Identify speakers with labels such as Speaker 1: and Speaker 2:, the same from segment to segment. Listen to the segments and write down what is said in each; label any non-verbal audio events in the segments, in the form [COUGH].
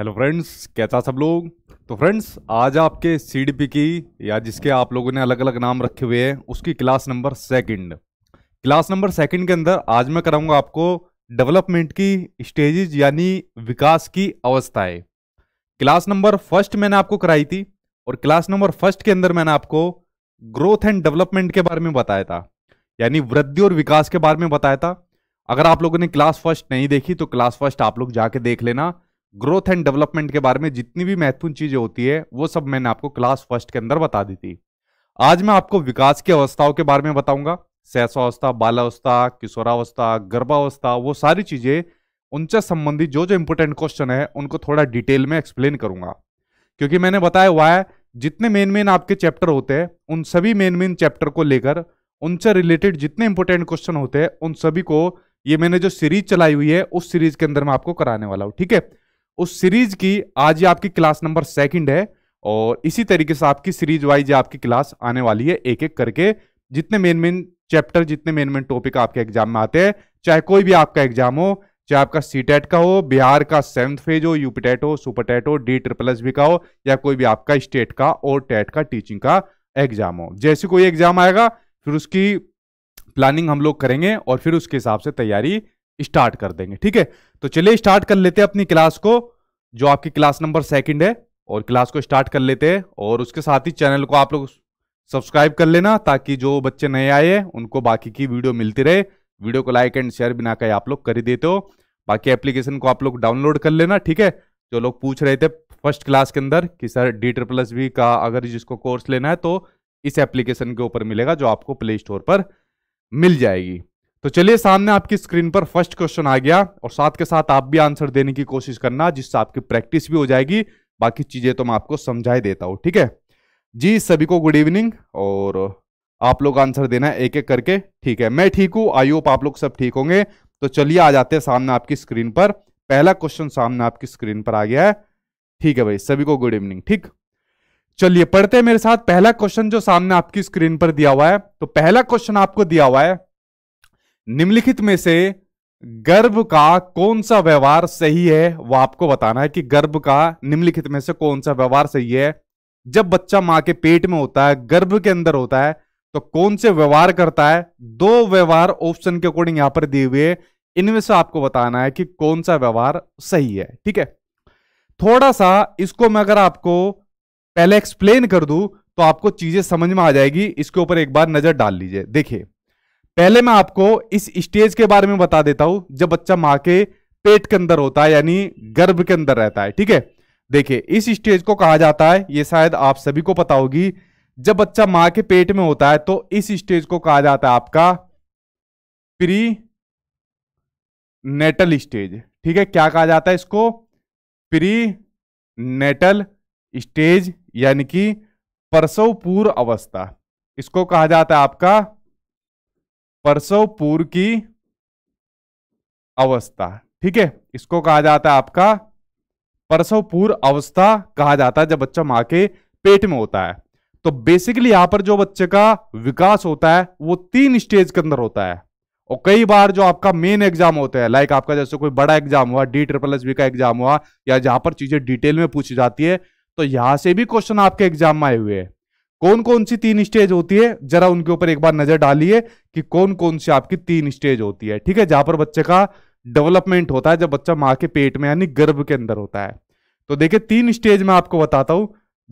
Speaker 1: Hello friends कैसा सब लोग तो फ्रेंड्स आज आपके सी की या जिसके आप लोगों ने अलग अलग नाम रखे हुए हैं उसकी class number second class number second के अंदर आज मैं कराऊंगा आपको डेवलपमेंट की स्टेजेस यानी विकास की अवस्थाएं क्लास नंबर फर्स्ट मैंने आपको कराई थी और क्लास नंबर फर्स्ट के अंदर मैंने आपको ग्रोथ एंड डेवलपमेंट के बारे में बताया था यानी वृद्धि और विकास के बारे में बताया था अगर आप लोगों ने क्लास फर्स्ट नहीं देखी तो क्लास फर्स्ट आप लोग जाके देख लेना ग्रोथ एंड डेवलपमेंट के बारे में जितनी भी महत्वपूर्ण चीजें होती है वो सब मैंने आपको क्लास फर्स्ट के अंदर बता दी थी आज मैं आपको विकास की अवस्थाओं के बारे में बताऊंगा बाल बालावस्था किशोरावस्था गर्भावस्था वो सारी चीजें उनसे संबंधित जो जो इंपोर्टेंट क्वेश्चन है उनको थोड़ा डिटेल में एक्सप्लेन करूंगा क्योंकि मैंने बताया हुआ है जितने मेन मेन आपके चैप्टर होते हैं उन सभी मेन मेन चैप्टर को लेकर उनसे रिलेटेड जितने इंपोर्टेंट क्वेश्चन होते हैं उन सभी को ये मैंने जो सीरीज चलाई हुई है उस सीरीज के अंदर मैं आपको कराने वाला हूँ ठीक है उस सीरीज की आज ये आपकी क्लास नंबर सेकंड है और इसी तरीके से आपकी सीरीज वाइज आपकी क्लास आने वाली है एक एक करके जितने मेन मेन चैप्टर जितने मेन मेन टॉपिक आपके एग्जाम में आते हैं चाहे कोई भी आपका एग्जाम हो चाहे आपका सी टेट e का हो बिहार का सेवन्थ फेज हो यू टेट e हो सुपर टेट e हो डी ट्रिपल एस बी का हो या कोई भी आपका स्टेट का और टेट का टीचिंग का एग्जाम हो जैसे कोई एग्जाम आएगा फिर उसकी प्लानिंग हम लोग करेंगे और फिर उसके हिसाब से तैयारी स्टार्ट कर देंगे ठीक है तो चलिए स्टार्ट कर लेते हैं अपनी क्लास को जो आपकी क्लास नंबर सेकंड है और क्लास को स्टार्ट कर लेते हैं और उसके साथ ही चैनल को आप लोग सब्सक्राइब कर लेना ताकि जो बच्चे नए आए उनको बाकी की वीडियो मिलती रहे वीडियो को लाइक एंड शेयर बिना कहीं आप लोग कर ही देते हो बाकी एप्लीकेशन को आप लोग डाउनलोड कर लेना ठीक है जो लोग पूछ रहे थे फर्स्ट क्लास के अंदर कि sir D tree plus V का अगर जिसको कोर्स लेना है तो इस एप्लीकेशन के ऊपर मिलेगा जो आपको प्ले स्टोर पर मिल जाएगी तो चलिए सामने आपकी स्क्रीन पर फर्स्ट क्वेश्चन आ गया और साथ के साथ आप भी आंसर देने की कोशिश करना जिससे आपकी प्रैक्टिस भी हो जाएगी बाकी चीजें तो मैं आपको समझाई देता हूं ठीक है जी सभी को गुड इवनिंग और आप लोग आंसर देना है एक एक करके ठीक है मैं ठीक हूँ आई होप आप लोग सब ठीक होंगे तो चलिए आ जाते हैं सामने आपकी स्क्रीन पर पहला क्वेश्चन सामने आपकी स्क्रीन पर आ गया है ठीक है भाई सभी को गुड इवनिंग ठीक चलिए पढ़ते हैं मेरे साथ पहला क्वेश्चन जो सामने आपकी स्क्रीन पर दिया हुआ है तो पहला क्वेश्चन आपको दिया हुआ है निम्नलिखित में से गर्भ का कौन सा व्यवहार सही है वो आपको बताना है कि गर्भ का निम्नलिखित में से कौन सा व्यवहार सही है जब बच्चा मां के पेट में होता है गर्भ के अंदर होता है तो कौन से व्यवहार करता है दो व्यवहार ऑप्शन के अकॉर्डिंग यहां पर दिए हुए इनमें से आपको बताना है कि कौन सा व्यवहार सही है ठीक है थोड़ा सा इसको मैं अगर आपको पहले एक्सप्लेन कर दू तो आपको चीजें समझ में आ जाएगी इसके ऊपर एक बार नजर डाल लीजिए देखिए पहले मैं आपको इस स्टेज के बारे में बता देता हूं जब बच्चा मां के पेट के अंदर होता है यानी गर्भ के अंदर रहता है ठीक है देखिए इस स्टेज को कहा जाता है ये शायद आप सभी को पता होगी जब बच्चा मां के पेट में होता है तो इस स्टेज को कहा जाता है आपका प्री नेटल स्टेज ठीक है क्या कहा जाता है इसको प्री नेटल स्टेज यानी कि प्रसव पूर्व अवस्था इसको कहा जाता है आपका परसोपुर की अवस्था ठीक है इसको कहा जाता है आपका पूर्व अवस्था कहा जाता है जब बच्चा मां के पेट में होता है तो बेसिकली यहां पर जो बच्चे का विकास होता है वो तीन स्टेज के अंदर होता है और कई बार जो आपका मेन एग्जाम होते हैं लाइक आपका जैसे कोई बड़ा एग्जाम हुआ डी ट्रिपल एस बी का एग्जाम हुआ या जहां पर चीजें डिटेल में पूछी जाती है तो यहां से भी क्वेश्चन आपके एग्जाम में आए हुए हैं कौन कौन सी तीन स्टेज होती है जरा उनके ऊपर एक बार नजर डालिए कि कौन कौन सी आपकी तीन स्टेज होती है ठीक है जहां पर बच्चे का डेवलपमेंट होता है जब बच्चा माँ के पेट में यानी गर्भ के अंदर होता है तो देखिये तीन स्टेज में आपको बताता हूं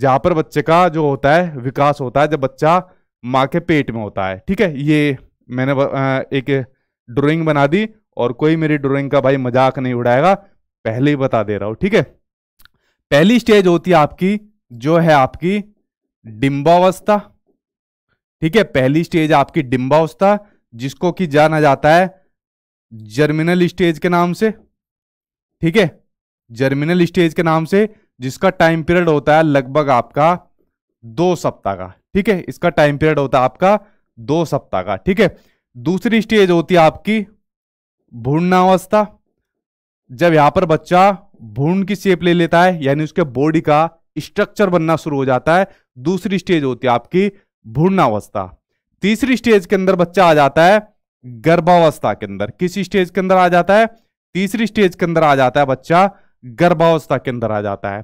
Speaker 1: जहां पर बच्चे का जो होता है विकास होता है जब बच्चा माँ के पेट में होता है ठीक है ये मैंने एक ड्राइंग बना दी और कोई मेरी ड्राइंग का भाई मजाक नहीं उड़ाएगा पहले ही बता दे रहा हूं ठीक है पहली स्टेज होती है आपकी जो है आपकी डिम्बावस्था ठीक है पहली स्टेज आपकी डिम्बावस्था जिसको कि जाना जाता है जर्मिनल स्टेज के नाम से ठीक है जर्मिनल स्टेज के नाम से जिसका टाइम पीरियड होता है लगभग आपका दो सप्ताह का ठीक है इसका टाइम पीरियड होता है आपका दो सप्ताह का ठीक है दूसरी स्टेज होती है आपकी भूणावस्था जब यहां पर बच्चा भूण की शेप ले लेता है यानी उसके बॉडी का स्ट्रक्चर बनना शुरू हो जाता है दूसरी स्टेज होती है आपकी भूर्णावस्था तीसरी स्टेज के अंदर बच्चा आ जाता है गर्भावस्था के अंदर किस स्टेज के अंदर आ जाता है तीसरी स्टेज के अंदर आ जाता है बच्चा गर्भावस्था के अंदर आ जाता है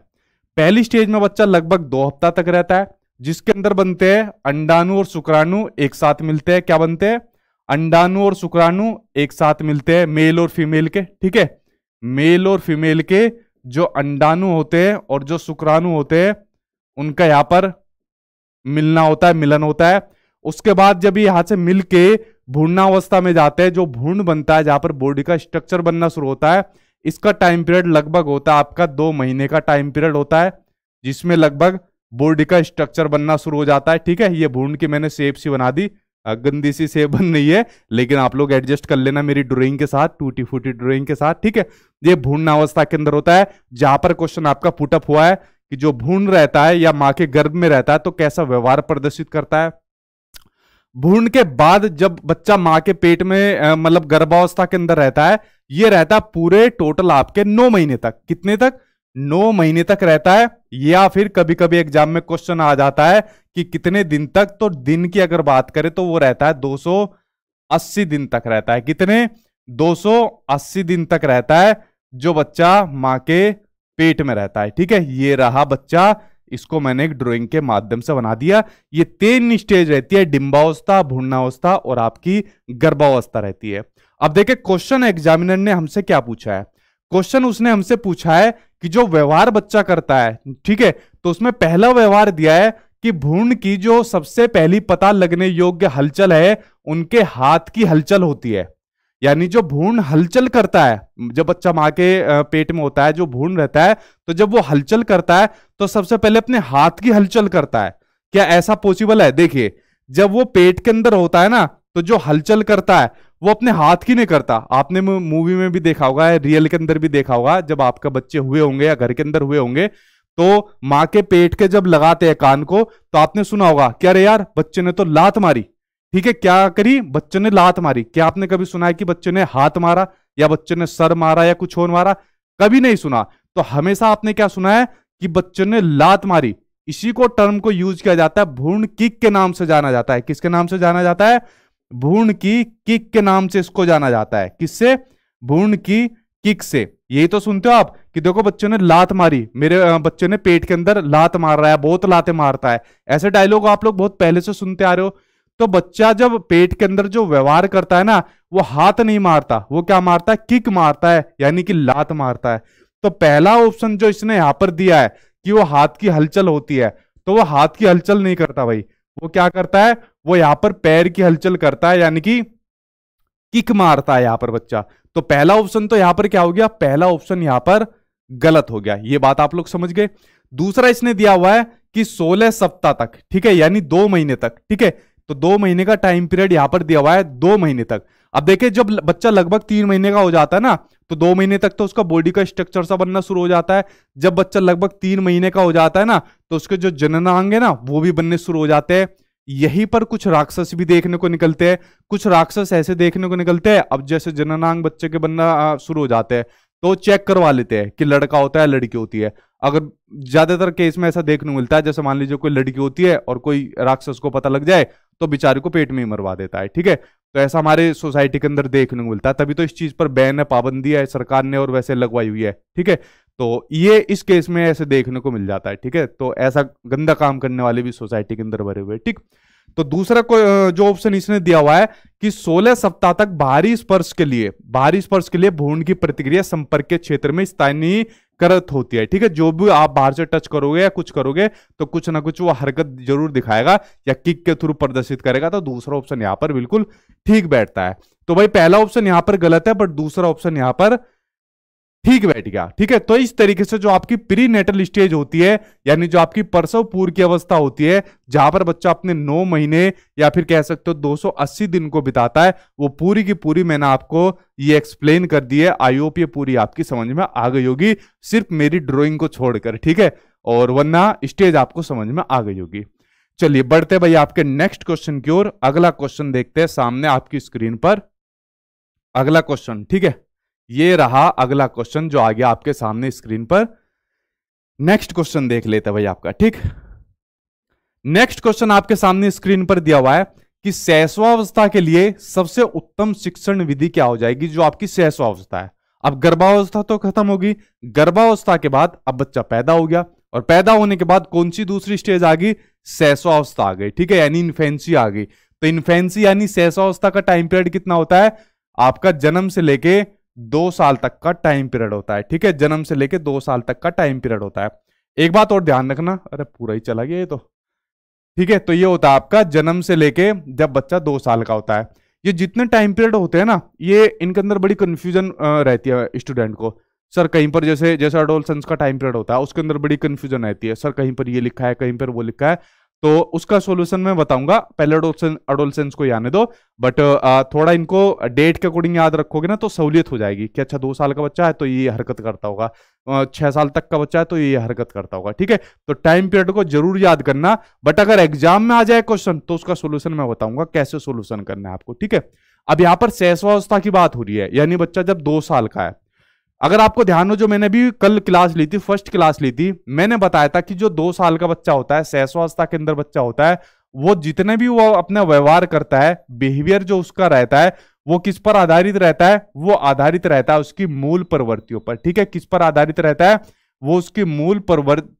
Speaker 1: पहली स्टेज में बच्चा लगभग दो हफ्ता तक रहता है जिसके अंदर बनते हैं अंडाणु और शुक्राणु एक साथ मिलते हैं क्या बनते हैं अंडाणु और शुक्राणु एक साथ मिलते हैं मेल और फीमेल के ठीक है मेल और फीमेल के जो अंडाणु होते हैं और जो शुक्राणु होते हैं उनका यहाँ पर मिलना होता है मिलन होता है उसके बाद जब ये से मिलके भूणावस्था भूर्णावस्था में जाते हैं जो भूण बनता है जहां पर बॉडी का स्ट्रक्चर बनना शुरू होता है इसका टाइम पीरियड लगभग होता है आपका दो महीने का टाइम पीरियड होता है जिसमें लगभग बॉडी का स्ट्रक्चर बनना शुरू हो जाता है ठीक है ये भूण की मैंने सेप सी बना दी गंदी सी सेप [LAUGHS] बन रही है लेकिन आप लोग एडजस्ट कर लेना मेरी ड्रॉइंग के साथ टूटी फूटी ड्रॉइंग के साथ ठीक है ये अवस्था के अंदर होता है जहां पर क्वेश्चन आपका पुटअप हुआ है कि जो भूण रहता है या मां के गर्भ में रहता है तो कैसा व्यवहार प्रदर्शित करता है भूण के बाद जब बच्चा माँ के पेट में मतलब गर्भावस्था के अंदर रहता है यह रहता है पूरे टोटल आपके नौ महीने तक कितने तक नौ महीने तक रहता है या फिर कभी कभी एग्जाम में क्वेश्चन आ जाता है कि कितने दिन तक तो दिन की अगर बात करें तो वो रहता है 280 दिन तक रहता है कितने 280 दिन तक रहता है जो बच्चा माँ के पेट में रहता है ठीक है ये रहा बच्चा इसको मैंने एक ड्राइंग के माध्यम से बना दिया ये तीन स्टेज रहती है डिम्बावस्था भूणावस्था और आपकी गर्भावस्था रहती है अब देखिए क्वेश्चन एग्जामिनर ने हमसे क्या पूछा है क्वेश्चन उसने हमसे पूछा है कि जो व्यवहार बच्चा करता है ठीक है तो उसमें पहला व्यवहार दिया है कि भ्रूण की जो सबसे पहली पता लगने योग्य हलचल है उनके हाथ की हलचल होती है यानी जो भ्रूण हलचल करता है जब बच्चा माँ के पेट में होता है जो भ्रूण रहता है तो जब वो हलचल करता है तो सबसे पहले अपने हाथ की हलचल करता है क्या ऐसा पॉसिबल है देखिए जब वो पेट के अंदर होता है ना तो जो हलचल करता है वो अपने हाथ की नहीं करता आपने मूवी में भी देखा होगा रियल के अंदर भी देखा होगा जब आपका बच्चे हुए होंगे या घर के अंदर हुए होंगे तो माँ के पेट के जब लगाते हैं कान को तो आपने सुना होगा क्या अरे यार बच्चे ने तो लात मारी ठीक है क्या करी बच्चे ने लात मारी क्या आपने कभी सुना है कि बच्चे ने हाथ मारा या बच्चे ने सर मारा या कुछ और मारा कभी नहीं सुना तो हमेशा आपने क्या सुना है कि बच्चे ने लात मारी इसी को टर्म को यूज किया जाता है भूर्ण किक के नाम से जाना जाता है किसके नाम से जाना जाता है भूर्ण की किक के नाम से इसको जाना जाता है किससे भूर्ण की किक से यही तो सुनते हो आप कि देखो बच्चे ने लात मारी मेरे बच्चे ने पेट के अंदर लात मार रहा है बहुत लाते मारता है ऐसे डायलॉग आप लोग बहुत पहले से सुनते आ रहे हो तो बच्चा जब पेट के अंदर जो व्यवहार करता है ना वो हाथ नहीं मारता वो क्या मारता है किक मारता है यानी कि लात मारता है तो पहला ऑप्शन जो इसने यहां पर दिया है कि वो हाथ की हलचल होती है तो वो हाथ की हलचल नहीं करता भाई वो क्या करता है वो यहां पर पैर की हलचल करता है यानी कि किक मारता है यहां पर बच्चा तो पहला ऑप्शन तो यहां पर क्या हो गया पहला ऑप्शन यहां पर गलत हो गया ये बात आप लोग समझ गए दूसरा इसने दिया हुआ है कि 16 सप्ताह तक ठीक है यानी दो महीने तक ठीक है तो दो महीने का टाइम पीरियड यहां पर दिया हुआ है दो महीने तक अब देखिए जब बच्चा लगभग तीन महीने का हो जाता है ना तो दो महीने तक तो उसका बॉडी का स्ट्रक्चर सा बनना शुरू हो जाता है जब बच्चा लगभग तीन महीने का हो जाता है ना तो उसके जो जननांग है ना वो भी बनने शुरू हो जाते हैं यही पर कुछ राक्षस भी देखने को निकलते हैं कुछ राक्षस ऐसे देखने को निकलते हैं अब जैसे जननांग बच्चे के बनना शुरू हो जाते हैं तो चेक करवा लेते हैं कि लड़का होता है लड़की होती है अगर ज्यादातर केस में ऐसा देखने को मिलता है जैसे मान लीजिए कोई लड़की होती है और कोई राक्षस को पता लग जाए तो बेचारे को पेट में ही मरवा देता है ठीक है तो ऐसा हमारे सोसाइटी के अंदर देखने को मिलता है तभी तो इस चीज पर बैन है पाबंदी है सरकार ने और वैसे लगवाई हुई है ठीक है तो ये इस केस में ऐसे देखने को मिल जाता है ठीक है तो ऐसा गंदा काम करने वाले भी सोसाइटी के अंदर भरे हुए ठीक तो दूसरा जो ऑप्शन इसने दिया हुआ है कि 16 सप्ताह तक बाहरी स्पर्श के लिए बाहरी स्पर्श के लिए भूण की प्रतिक्रिया संपर्क के क्षेत्र में स्थानीय करत होती है ठीक है जो भी आप बाहर से टच करोगे या कुछ करोगे तो कुछ ना कुछ वो हरकत जरूर दिखाएगा या किक के थ्रू प्रदर्शित करेगा तो दूसरा ऑप्शन यहां पर बिल्कुल ठीक बैठता है तो भाई पहला ऑप्शन यहां पर गलत है बट दूसरा ऑप्शन यहां पर ठीक बैठ गया ठीक है तो इस तरीके से जो आपकी प्री नेटल स्टेज होती है यानी जो आपकी पूर्व की अवस्था होती है जहां पर बच्चा अपने 9 महीने या फिर कह सकते हो 280 दिन को बिताता है वो पूरी की पूरी मैंने आपको ये एक्सप्लेन कर दी है आई होप ये पूरी आपकी समझ में आ गई होगी सिर्फ मेरी ड्रॉइंग को छोड़कर ठीक है और वरना स्टेज आपको समझ में आ गई होगी चलिए बढ़ते भाई आपके नेक्स्ट क्वेश्चन की ओर अगला क्वेश्चन देखते हैं सामने आपकी स्क्रीन पर अगला क्वेश्चन ठीक है ये रहा अगला क्वेश्चन जो आ गया आपके सामने स्क्रीन पर नेक्स्ट क्वेश्चन देख लेते भाई आपका ठीक नेक्स्ट क्वेश्चन आपके सामने स्क्रीन पर दिया हुआ है कि सहसवावस्था के लिए सबसे उत्तम शिक्षण विधि क्या हो जाएगी जो आपकी सहसवावस्था है अब गर्भावस्था तो खत्म होगी गर्भावस्था के बाद अब बच्चा पैदा हो गया और पैदा होने के बाद कौन सी दूसरी स्टेज आ गई सहसवावस्था आ गई ठीक है यानी इन्फेंसी आ गई तो इन्फेंसी यानी शैशवावस्था का टाइम पीरियड कितना होता है आपका जन्म से लेके दो साल तक का टाइम पीरियड होता है ठीक है जन्म से लेके दो साल तक का टाइम पीरियड होता है एक बात और ध्यान रखना अरे पूरा ही चला गया ये तो ठीक है तो ये होता है आपका जन्म से लेके जब बच्चा दो साल का होता है ये जितने टाइम पीरियड होते हैं ना ये इनके अंदर बड़ी कन्फ्यूजन रहती है स्टूडेंट को सर कहीं पर जैसे जैसे अडोलसेंस का टाइम पीरियड होता है उसके अंदर बड़ी कन्फ्यूजन रहती है सर कहीं पर ये लिखा है कहीं पर वो लिखा है तो उसका सोल्यूशन मैं बताऊंगा पहले अडोलसेंस को आने दो बट थोड़ा इनको डेट के अकॉर्डिंग याद रखोगे ना तो सहूलियत हो जाएगी कि अच्छा दो साल का बच्चा है तो ये हरकत करता होगा छह साल तक का बच्चा है तो ये हरकत करता होगा ठीक है तो टाइम पीरियड को जरूर याद करना बट अगर एग्जाम में आ जाए क्वेश्चन तो उसका सोल्यूशन मैं बताऊंगा कैसे सोल्यूशन करना है आपको ठीक है अब यहां पर सहस्वावस्था की बात हो रही है यानी बच्चा जब दो साल का है अगर आपको ध्यान हो जो मैंने भी कल क्लास ली थी फर्स्ट क्लास ली थी मैंने बताया था कि जो दो साल का बच्चा होता है सहस्वास्था के अंदर बच्चा होता है वो जितने भी वो अपना व्यवहार करता है बिहेवियर जो उसका रहता है वो किस पर आधारित रहता है वो आधारित रहता है उसकी मूल प्रवृत्तियों पर ठीक है किस पर आधारित रहता है वो उसकी मूल प्रवृत्ति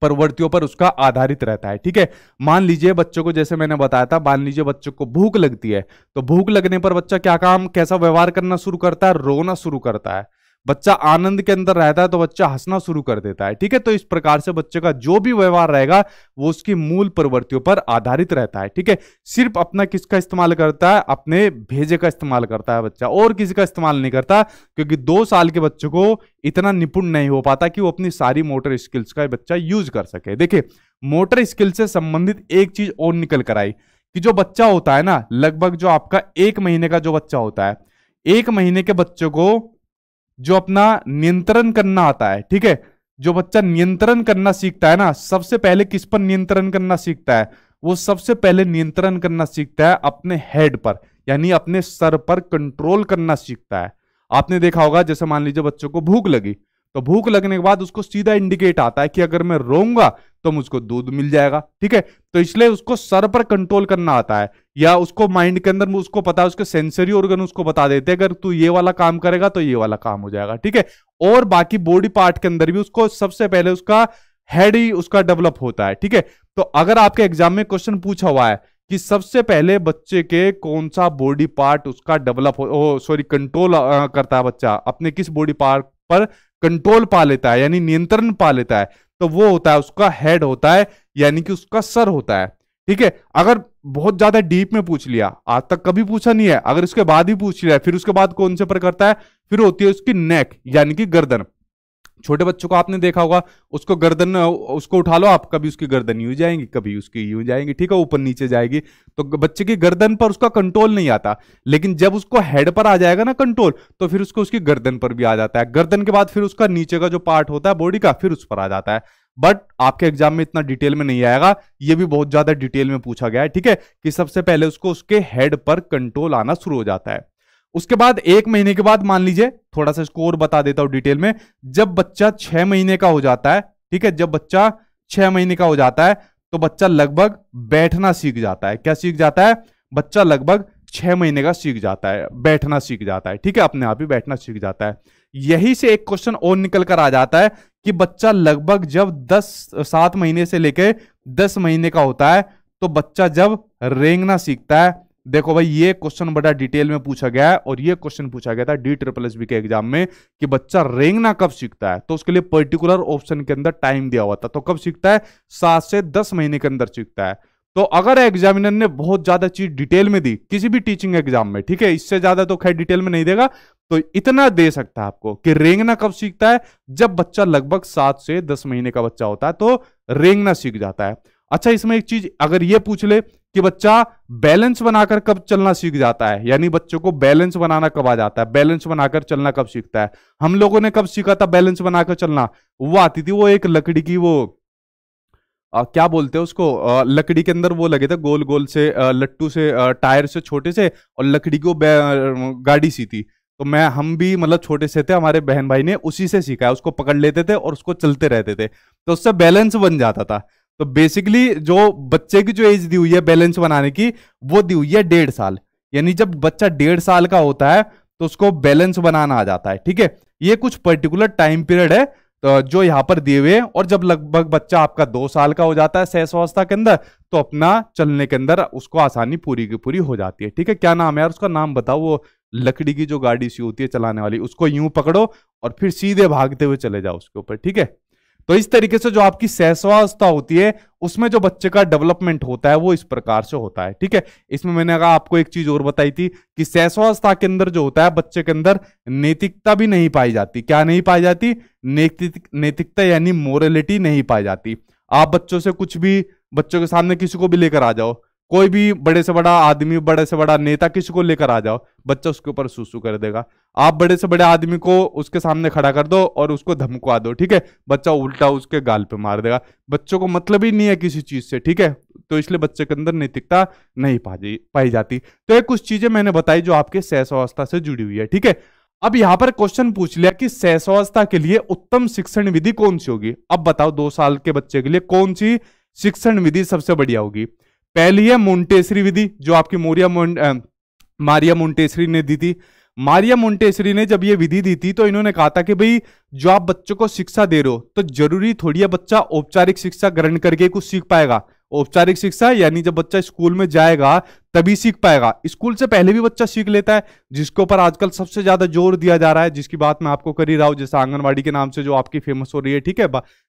Speaker 1: प्रवृत्तियों पर उसका आधारित रहता है ठीक है मान लीजिए बच्चों को जैसे मैंने बताया था मान लीजिए बच्चों को भूख लगती है तो भूख लगने पर बच्चा क्या काम कैसा व्यवहार करना शुरू करता है रोना शुरू करता है बच्चा आनंद के अंदर रहता है तो बच्चा हंसना शुरू कर देता है ठीक है तो इस प्रकार से बच्चे का जो भी व्यवहार रहेगा वो उसकी मूल प्रवृत्तियों पर आधारित रहता है ठीक है सिर्फ अपना किसका इस्तेमाल करता है अपने भेजे का इस्तेमाल करता है बच्चा और किसी का इस्तेमाल नहीं करता क्योंकि दो साल के बच्चों को इतना निपुण नहीं हो पाता कि वो अपनी सारी मोटर स्किल्स का बच्चा यूज कर सके देखिए मोटर स्किल्स से संबंधित एक चीज और निकल कर आई कि जो बच्चा होता है ना लगभग जो आपका एक महीने का जो बच्चा होता है एक महीने के बच्चों को जो अपना नियंत्रण करना आता है ठीक है जो बच्चा नियंत्रण करना सीखता है ना सबसे पहले किस पर नियंत्रण करना सीखता है वो सबसे पहले नियंत्रण करना सीखता है अपने हेड पर यानी अपने सर पर कंट्रोल करना सीखता है आपने देखा होगा जैसे मान लीजिए बच्चों को भूख लगी तो भूख लगने के बाद उसको सीधा इंडिकेट आता है कि अगर मैं रोऊंगा तो मुझको दूध मिल जाएगा ठीक है तो इसलिए उसको सर पर कंट्रोल करना आता है या उसको माइंड के अंदर उसको पता है उसके सेंसरी ऑर्गन उसको बता देते हैं अगर तू ये वाला काम करेगा तो ये वाला काम हो जाएगा ठीक है और बाकी बॉडी पार्ट के अंदर भी उसको सबसे पहले उसका हेड ही उसका डेवलप होता है ठीक है तो अगर आपके एग्जाम में क्वेश्चन पूछा हुआ है कि सबसे पहले बच्चे के कौन सा बॉडी पार्ट उसका डेवलप हो सॉरी कंट्रोल करता है बच्चा अपने किस बॉडी पार्ट पर कंट्रोल पा लेता है यानी नियंत्रण पा लेता है तो वो होता है उसका हेड होता है यानी कि उसका सर होता है ठीक है अगर बहुत ज्यादा डीप में पूछ लिया आज तक कभी पूछा नहीं है अगर उसके बाद ही पूछ लिया फिर उसके बाद कौन से पर करता है फिर होती है उसकी नेक यानी कि गर्दन छोटे बच्चों को आपने देखा होगा उसको गर्दन उसको उठा लो आप कभी उसकी गर्दन यूं जाएंगी कभी उसकी यूं जाएंगी ठीक है ऊपर नीचे जाएगी तो बच्चे की गर्दन पर उसका कंट्रोल नहीं आता लेकिन जब उसको हेड पर आ जाएगा ना कंट्रोल तो फिर उसको उसकी गर्दन पर भी आ जाता है गर्दन के बाद फिर उसका नीचे का जो पार्ट होता है बॉडी का फिर उस पर आ जाता है बट आपके एग्जाम में इतना डिटेल में नहीं आएगा ये भी बहुत ज्यादा डिटेल में पूछा गया है ठीक है कि सबसे पहले उसको उसके हेड पर कंट्रोल आना शुरू हो जाता है उसके बाद एक महीने के बाद मान लीजिए थोड़ा सा स्कोर बता देता हूं डिटेल में जब बच्चा छह महीने का हो जाता है ठीक है जब बच्चा छह महीने का हो जाता है तो बच्चा लगभग बैठना सीख जाता है क्या सीख जाता है बच्चा लगभग छह महीने का सीख जाता है बैठना सीख जाता है ठीक है अपने आप ही बैठना सीख जाता है यही से एक क्वेश्चन और निकल कर आ जाता है कि बच्चा लगभग जब दस सात महीने से लेकर दस महीने का होता है तो बच्चा जब रेंगना सीखता है देखो भाई ये क्वेश्चन बड़ा डिटेल में पूछा गया है और ये क्वेश्चन पूछा गया था डी ट्रिपल एस बी के एग्जाम में कि बच्चा रेंगना कब सीखता है तो उसके लिए पर्टिकुलर ऑप्शन के अंदर टाइम दिया हुआ था तो कब सीखता है सात से दस महीने के अंदर सीखता है तो अगर एग्जामिनर ने बहुत ज्यादा चीज डिटेल में दी किसी भी टीचिंग एग्जाम में ठीक है इससे ज्यादा तो खैर डिटेल में नहीं देगा तो इतना दे सकता है आपको कि रेंगना कब सीखता है जब बच्चा लगभग सात से दस महीने का बच्चा होता है तो रेंगना सीख जाता है अच्छा इसमें एक चीज अगर ये पूछ ले कि बच्चा बैलेंस बनाकर कब चलना सीख जाता है यानी बच्चों को बैलेंस बनाना कब आ जाता है बैलेंस बनाकर चलना कब सीखता है हम लोगों ने कब सीखा था बैलेंस बनाकर चलना वो आती थी वो एक लकड़ी की वो आ, क्या बोलते हैं उसको आ, लकड़ी के अंदर वो लगे थे गोल गोल से लट्टू से आ, टायर से छोटे से और लकड़ी को गाड़ी सी थी तो मैं हम भी मतलब छोटे से थे हमारे बहन भाई ने उसी से सीखा है उसको पकड़ लेते थे और उसको चलते रहते थे तो उससे बैलेंस बन जाता था तो बेसिकली जो बच्चे की जो एज दी हुई है बैलेंस बनाने की वो दी हुई है डेढ़ साल यानी जब बच्चा डेढ़ साल का होता है तो उसको बैलेंस बनाना आ जाता है ठीक है ये कुछ पर्टिकुलर टाइम पीरियड है तो जो यहाँ पर दिए हुए और जब लगभग बच्चा आपका दो साल का हो जाता है सहस अवस्था के अंदर तो अपना चलने के अंदर उसको आसानी पूरी की पूरी हो जाती है ठीक है क्या नाम है यार उसका नाम बताओ वो लकड़ी की जो गाड़ी सी होती है चलाने वाली उसको यूं पकड़ो और फिर सीधे भागते हुए चले जाओ उसके ऊपर ठीक है तो इस तरीके से जो आपकी सहस्वावस्था होती है उसमें जो बच्चे का डेवलपमेंट होता है वो इस प्रकार से होता है ठीक है इसमें मैंने अगर आपको एक चीज और बताई थी कि सहस्वावस्था के अंदर जो होता है बच्चे के अंदर नैतिकता भी नहीं पाई जाती क्या नहीं पाई जाती नैतिक नैतिकता यानी मोरलिटी नहीं पाई जाती आप बच्चों से कुछ भी बच्चों के सामने किसी को भी लेकर आ जाओ कोई भी बड़े से बड़ा आदमी बड़े से बड़ा नेता किसी को लेकर आ जाओ बच्चा उसके ऊपर सुसु कर देगा आप बड़े से बड़े आदमी को उसके सामने खड़ा कर दो और उसको धमकवा दो ठीक है बच्चा उल्टा उसके गाल पे मार देगा बच्चों को मतलब ही नहीं है किसी चीज से ठीक है तो इसलिए बच्चे के अंदर नैतिकता नहीं पाई जाती तो ये कुछ चीजें मैंने बताई जो आपके अवस्था से जुड़ी हुई है ठीक है अब यहां पर क्वेश्चन पूछ लिया कि सहस अवस्था के लिए उत्तम शिक्षण विधि कौन सी होगी अब बताओ दो साल के बच्चे के लिए कौन सी शिक्षण विधि सबसे बढ़िया होगी पहली है मोन्टेसरी विधि जो आपकी मोरिया मारिया मोन्टेसरी ने दी थी मारिया मोन्टेसरी ने जब ये विधि दी थी तो इन्होंने कहा था कि भाई जो आप बच्चों को शिक्षा दे रहे हो तो जरूरी थोड़ी है बच्चा औपचारिक शिक्षा ग्रहण करके कुछ सीख पाएगा औपचारिक शिक्षा यानी जब बच्चा स्कूल में जाएगा तभी सीख पाएगा स्कूल से पहले भी बच्चा सीख लेता है जिसके ऊपर आजकल सबसे ज्यादा जोर दिया जा रहा है जिसकी बात मैं आपको कर ही रहा हूँ जैसे आंगनबाड़ी के नाम से जो आपकी फेमस हो रही है ठीक है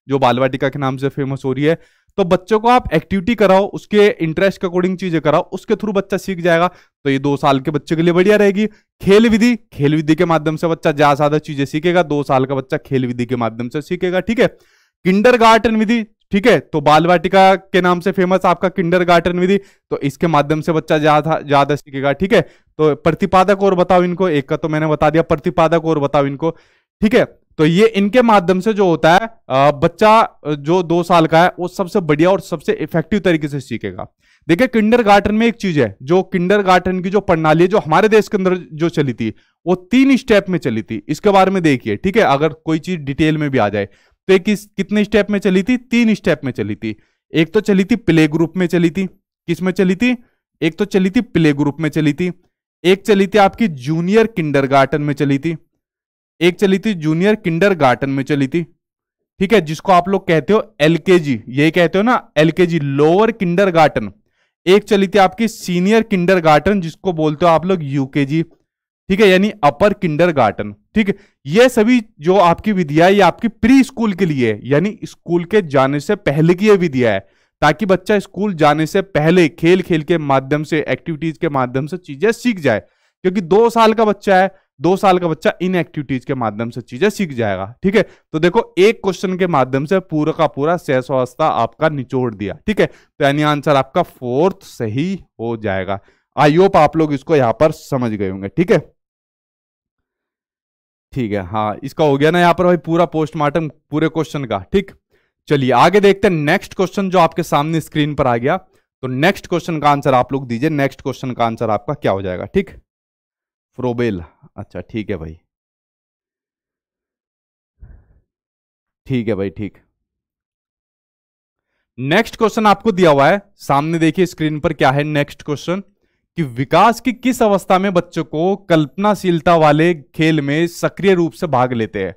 Speaker 1: जो बालवाटिका के नाम से फेमस हो रही है तो बच्चों को आप एक्टिविटी कराओ उसके इंटरेस्ट के अकॉर्डिंग चीजें कराओ उसके थ्रू बच्चा सीख जाएगा तो ये दो साल के बच्चे के लिए बढ़िया रहेगी खेल विधि खेल विधि के माध्यम से बच्चा ज्यादा ज्यादा चीजें सीखेगा दो साल का बच्चा खेल विधि के माध्यम से सीखेगा ठीक है किंडर विधि ठीक है तो बाल वाटिका के नाम से फेमस आपका किंडर गार्टन विधि तो इसके माध्यम से बच्चा ज्यादा सीखेगा ठीक है तो प्रतिपादक और बताओ इनको एक का तो मैंने बता दिया प्रतिपादक और बताओ इनको ठीक है तो ये इनके माध्यम से जो होता है बच्चा जो दो साल का है वो सबसे बढ़िया और सबसे इफेक्टिव तरीके से सीखेगा देखिए किंडर गार्टन में एक चीज है जो किंडर गार्टन की जो प्रणाली है जो हमारे देश के अंदर जो चली थी वो तीन स्टेप में चली थी इसके बारे में देखिए ठीक है अगर कोई चीज डिटेल में भी आ जाए तो किस कितने स्टेप में चली थी तीन स्टेप में चली थी एक तो चली थी प्ले ग्रुप में चली थी किस में चली थी एक तो चली थी प्ले ग्रुप में चली थी एक चली थी आपकी जूनियर किंडर में चली थी एक चली थी जूनियर किंडर में चली थी ठीक है जिसको आप लोग कहते हो एलकेजी यही कहते हो ना एलकेजी लोअर किंडर एक चली थी आपकी सीनियर किंडर जिसको बोलते हो आप लोग यूकेजी ठीक है यानी अपर किंडर गार्टन ठीक है ये सभी जो आपकी विधिया है ये आपकी प्री स्कूल के लिए यानी स्कूल के जाने से पहले की ये विधिया है ताकि बच्चा स्कूल जाने से पहले खेल खेल के माध्यम से एक्टिविटीज के माध्यम से चीजें सीख जाए क्योंकि दो साल का बच्चा है दो साल का बच्चा इन एक्टिविटीज के माध्यम से चीजें सीख जाएगा ठीक है तो देखो एक क्वेश्चन के माध्यम से पूरा का पूरा सहस्वस्था आपका निचोड़ दिया ठीक है तो यानी आंसर आपका फोर्थ सही हो जाएगा आई होप आप लोग इसको यहां पर समझ गए होंगे ठीक है ठीक है हाँ इसका हो गया ना यहाँ पर भाई पूरा पोस्टमार्टम पूरे क्वेश्चन का ठीक चलिए आगे देखते हैं नेक्स्ट क्वेश्चन जो आपके सामने स्क्रीन पर आ गया तो नेक्स्ट क्वेश्चन का आंसर आप लोग दीजिए नेक्स्ट क्वेश्चन का आंसर आपका क्या हो जाएगा ठीक फ्रोबेल अच्छा ठीक है भाई ठीक है भाई ठीक नेक्स्ट क्वेश्चन आपको दिया हुआ है सामने देखिए स्क्रीन पर क्या है नेक्स्ट क्वेश्चन कि विकास की किस अवस्था में बच्चों को कल्पनाशीलता वाले खेल में सक्रिय रूप से भाग लेते हैं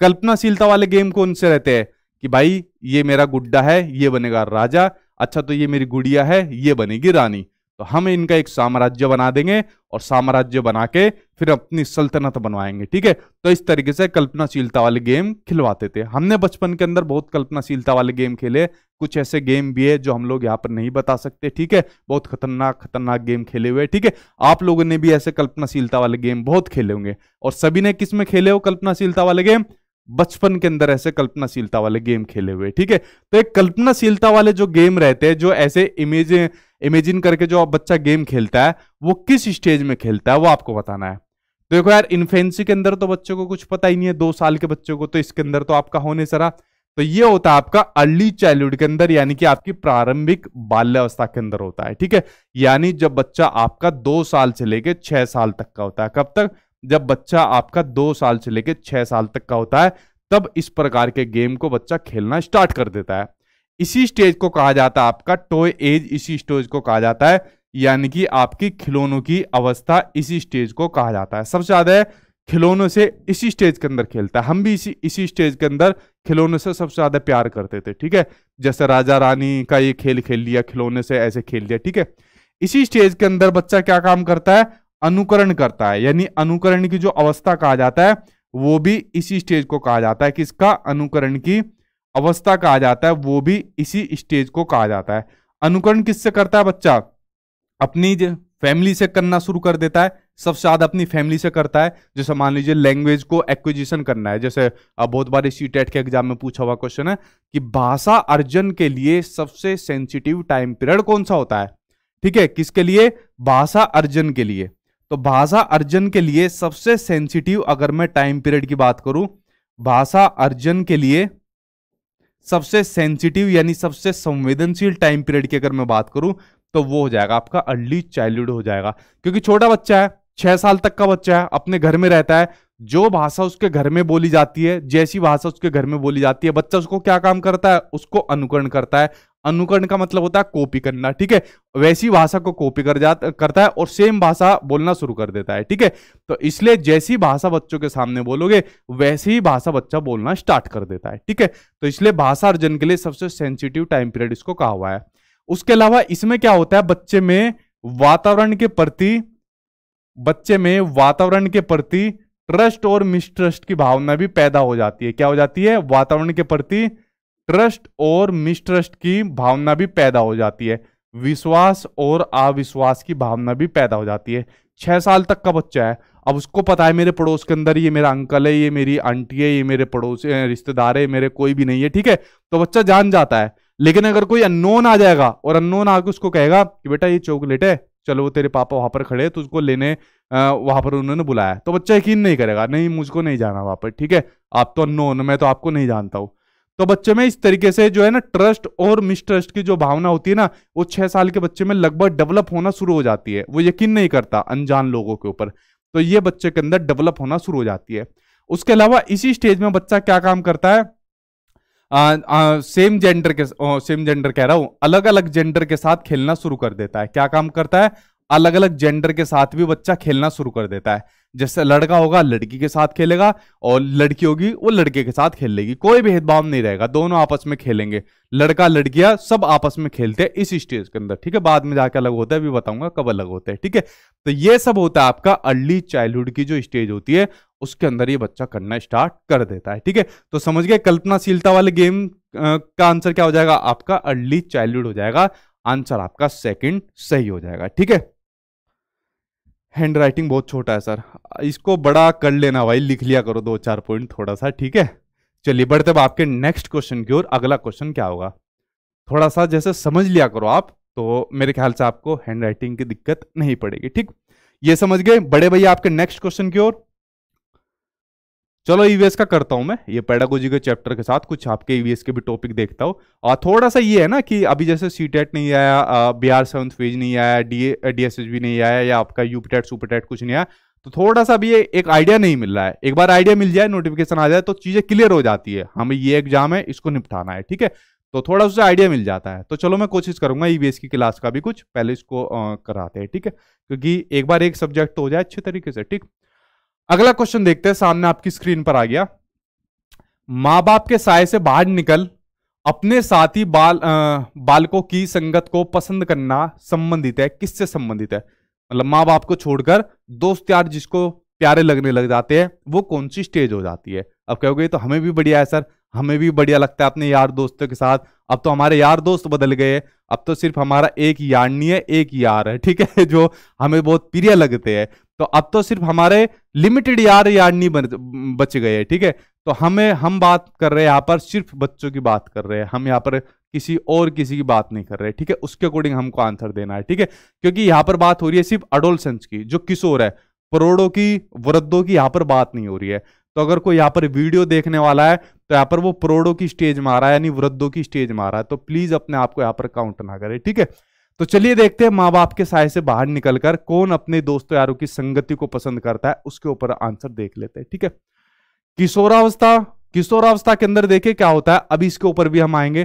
Speaker 1: कल्पनाशीलता वाले गेम कौन से रहते हैं कि भाई ये मेरा गुड्डा है ये बनेगा राजा अच्छा तो ये मेरी गुड़िया है ये बनेगी रानी तो हम इनका एक साम्राज्य बना देंगे और साम्राज्य बना के फिर अपनी सल्तनत बनवाएंगे ठीक है तो इस तरीके से कल्पनाशीलता वाले गेम खिलवाते थे हमने बचपन के अंदर बहुत कल्पनाशीलता वाले गेम खेले कुछ ऐसे गेम भी है जो हम लोग यहाँ पर नहीं बता सकते ठीक है बहुत खतरनाक खतरनाक गेम खेले हुए ठीक है आप लोगों ने भी ऐसे कल्पनाशीलता वाले गेम बहुत खेले होंगे और सभी ने किस में खेले हो कल्पनाशीलता वाले गेम बचपन के अंदर ऐसे कल्पनाशीलता वाले गेम खेले हुए ठीक है तो एक कल्पनाशीलता वाले जो गेम रहते हैं जो ऐसे इमेज इमेजिन करके जो बच्चा गेम खेलता है वो किस स्टेज में खेलता है वो आपको बताना है देखो यार इन्फेंसी के अंदर तो बच्चों को कुछ पता ही नहीं है दो साल के बच्चों को तो इसके अंदर तो आपका होने सरा तो ये होता है आपका अर्ली चाइल्डहुड के अंदर यानी कि आपकी प्रारंभिक बाल्यावस्था के अंदर होता है ठीक है यानी जब बच्चा आपका दो साल से लेके छह साल तक का होता है कब तक जब बच्चा आपका दो साल से लेके छह साल तक का होता है तब इस प्रकार के गेम को बच्चा खेलना स्टार्ट कर देता है इसी स्टेज को कहा जाता है आपका टॉय एज इसी स्टेज को कहा जाता है यानी कि आपकी खिलौनों की अवस्था इसी स्टेज को कहा जाता है सबसे ज़्यादा खिलौनों से इसी स्टेज के अंदर खेलता है हम भी इसी इसी स्टेज के अंदर खिलौनों से सबसे ज़्यादा प्यार करते थे ठीक है जैसे राजा रानी का ये खेल खेल लिया खिलौने से ऐसे खेल लिया ठीक है इसी स्टेज के अंदर बच्चा क्या काम करता है अनुकरण करता है यानी अनुकरण की जो अवस्था कहा जाता है वो भी इसी स्टेज को कहा जाता है किसका अनुकरण की अवस्था कहा जाता है वो भी इसी स्टेज को कहा जाता है अनुकरण किससे करता है बच्चा अपनी फैमिली से करना शुरू कर देता है सबसे ज्यादा अपनी फैमिली से करता है जैसे मान लीजिए लैंग्वेज को एक्विजिशन करना है जैसे बहुत बार इसी टेट के एग्जाम में पूछा हुआ क्वेश्चन है कि भाषा अर्जन के लिए सबसे सेंसिटिव टाइम पीरियड कौन सा होता है ठीक है किसके लिए भाषा अर्जन के लिए तो भाषा अर्जन के लिए सबसे सेंसिटिव अगर मैं टाइम पीरियड की बात करूं भाषा अर्जन के लिए सबसे सेंसिटिव यानी सबसे संवेदनशील टाइम पीरियड की अगर मैं बात करूं तो वो हो जाएगा आपका अर्ली चाइल्डहुड हो जाएगा क्योंकि छोटा बच्चा है छह साल तक का बच्चा है अपने घर में रहता है जो भाषा उसके घर में बोली जाती है जैसी भाषा उसके घर में बोली जाती है बच्चा उसको क्या काम करता है उसको अनुकरण करता है अनुकरण का मतलब होता है कॉपी करना ठीक है वैसी भाषा को कॉपी कर जाता करता है और सेम भाषा बोलना शुरू कर देता है ठीक है तो इसलिए जैसी भाषा बच्चों के सामने बोलोगे वैसी ही भाषा बच्चा बोलना स्टार्ट कर देता है ठीक है तो इसलिए भाषा अर्जन के लिए सबसे सेंसिटिव टाइम पीरियड इसको कहा हुआ है उसके अलावा इसमें क्या होता है बच्चे में वातावरण के प्रति बच्चे में वातावरण के प्रति ट्रस्ट और मिसट्रस्ट की भावना भी पैदा हो जाती है क्या हो जाती है वातावरण के प्रति ट्रस्ट और मिसट्रस्ट की भावना भी पैदा हो जाती है विश्वास और अविश्वास की भावना भी पैदा हो जाती है छः साल तक का बच्चा है अब उसको पता है मेरे पड़ोस के अंदर ये मेरा अंकल है ये मेरी आंटी है ये मेरे पड़ोस रिश्तेदार है मेरे कोई भी नहीं है ठीक है तो बच्चा जान जाता है लेकिन अगर कोई अननोन आ जाएगा और अननोन आके उसको कहेगा कि बेटा ये चॉकलेट है चलो वो तेरे पापा वहां पर खड़े तो उसको लेने वहां पर उन्होंने बुलाया तो बच्चा यकीन नहीं करेगा नहीं मुझको नहीं जाना वहां पर ठीक है आप तो अननोन मैं तो आपको नहीं जानता हूँ तो बच्चे में इस तरीके से जो है ना ट्रस्ट और मिसट्रस्ट की जो भावना होती है ना वो छह साल के बच्चे में लगभग डेवलप होना शुरू हो जाती है वो यकीन नहीं करता अनजान लोगों के ऊपर तो ये बच्चे के अंदर डेवलप होना शुरू हो जाती है उसके अलावा इसी स्टेज में बच्चा क्या काम करता है आ, आ, सेम जेंडर के सेम जेंडर कह रहा हूं अलग अलग जेंडर के साथ खेलना शुरू कर देता है क्या काम करता है अलग अलग जेंडर के साथ भी बच्चा खेलना शुरू कर देता है जैसे लड़का होगा लड़की के साथ खेलेगा और लड़की होगी वो लड़के के साथ खेल लेगी कोई भेदभाव नहीं रहेगा दोनों आपस में खेलेंगे लड़का लड़कियां सब आपस में खेलते हैं इस स्टेज के अंदर ठीक है बाद में जाके अलग होता है अभी बताऊंगा कब अलग होता है ठीक है तो ये सब होता है आपका अर्ली चाइल्डहुड की जो स्टेज होती है उसके अंदर ये बच्चा करना स्टार्ट कर देता है ठीक है तो समझ गए कल्पनाशीलता वाले गेम का आंसर क्या हो जाएगा आपका अर्ली चाइल्डहुड हो जाएगा आंसर आपका सेकंड सही हो जाएगा ठीक है हैंड राइटिंग बहुत छोटा है सर इसको बड़ा कर लेना भाई लिख लिया करो दो चार पॉइंट थोड़ा सा ठीक है चलिए बढ़ते अब आपके नेक्स्ट क्वेश्चन की ओर अगला क्वेश्चन क्या होगा थोड़ा सा जैसे समझ लिया करो आप तो मेरे ख्याल से आपको हैंड राइटिंग की दिक्कत नहीं पड़ेगी ठीक ये समझ गए बड़े भैया आपके नेक्स्ट क्वेश्चन की ओर चलो ईवीएस e का करता हूं मैं ये पेडागोजी के चैप्टर के साथ कुछ आपके ईवीएस e के भी टॉपिक देखता हूँ थोड़ा सा ये है ना कि अभी जैसे सी टेट e नहीं आया बी आर सेवन फेज नहीं आया D D S S B नहीं आया या आपका यूपीटेट सुपरटेट कुछ नहीं आया तो थोड़ा सा भी ये एक आइडिया नहीं मिल रहा है एक बार आइडिया मिल जाए नोटिफिकेशन आ जाए तो चीजें क्लियर हो जाती है हमें ये एग्जाम है इसको निपटाना है ठीक है तो थोड़ा उससे आइडिया मिल जाता है तो चलो मैं कोशिश करूंगा ईवीएस की क्लास का भी कुछ पहले इसको कराते हैं ठीक है क्योंकि एक बार एक सब्जेक्ट हो जाए अच्छे तरीके से ठीक अगला क्वेश्चन देखते हैं सामने आपकी स्क्रीन पर आ गया माँ बाप के साय से बाहर निकल अपने साथी बाल आ, बालकों की संगत को पसंद करना संबंधित है किससे संबंधित है मतलब माँ बाप को छोड़कर दोस्त यार जिसको प्यारे लगने लग जाते हैं वो कौन सी स्टेज हो जाती है अब कहोगे तो हमें भी बढ़िया है सर हमें भी बढ़िया लगता है अपने यार दोस्तों के साथ अब तो हमारे यार दोस्त बदल गए अब तो सिर्फ हमारा एक यारनी है एक यार है ठीक है जो हमें बहुत प्रिय लगते हैं तो अब तो सिर्फ हमारे लिमिटेड यार यार नहीं बच गए ठीक है तो हमें हम बात कर रहे हैं यहाँ पर सिर्फ बच्चों की बात कर रहे हैं हम यहाँ पर किसी और किसी की बात नहीं कर रहे ठीक है उसके अकॉर्डिंग हमको आंसर देना है ठीक है क्योंकि यहाँ पर बात हो रही है सिर्फ अडोलसेंस की जो किशोर है करोड़ों की वृद्धों की यहाँ पर बात नहीं हो रही है तो अगर कोई यहाँ पर वीडियो देखने वाला है तो यहाँ पर वो प्रौढ़ों की स्टेज में आ रहा है यानी वृद्धों की स्टेज में आ रहा है तो प्लीज अपने आप को यहाँ पर काउंट ना करें ठीक है तो चलिए देखते हैं माँ बाप के साय से बाहर निकलकर कौन अपने दोस्तों यारों की संगति को पसंद करता है उसके ऊपर आंसर देख लेते हैं ठीक है किशोरावस्था किशोरावस्था के अंदर देखे क्या होता है अभी इसके ऊपर भी हम आएंगे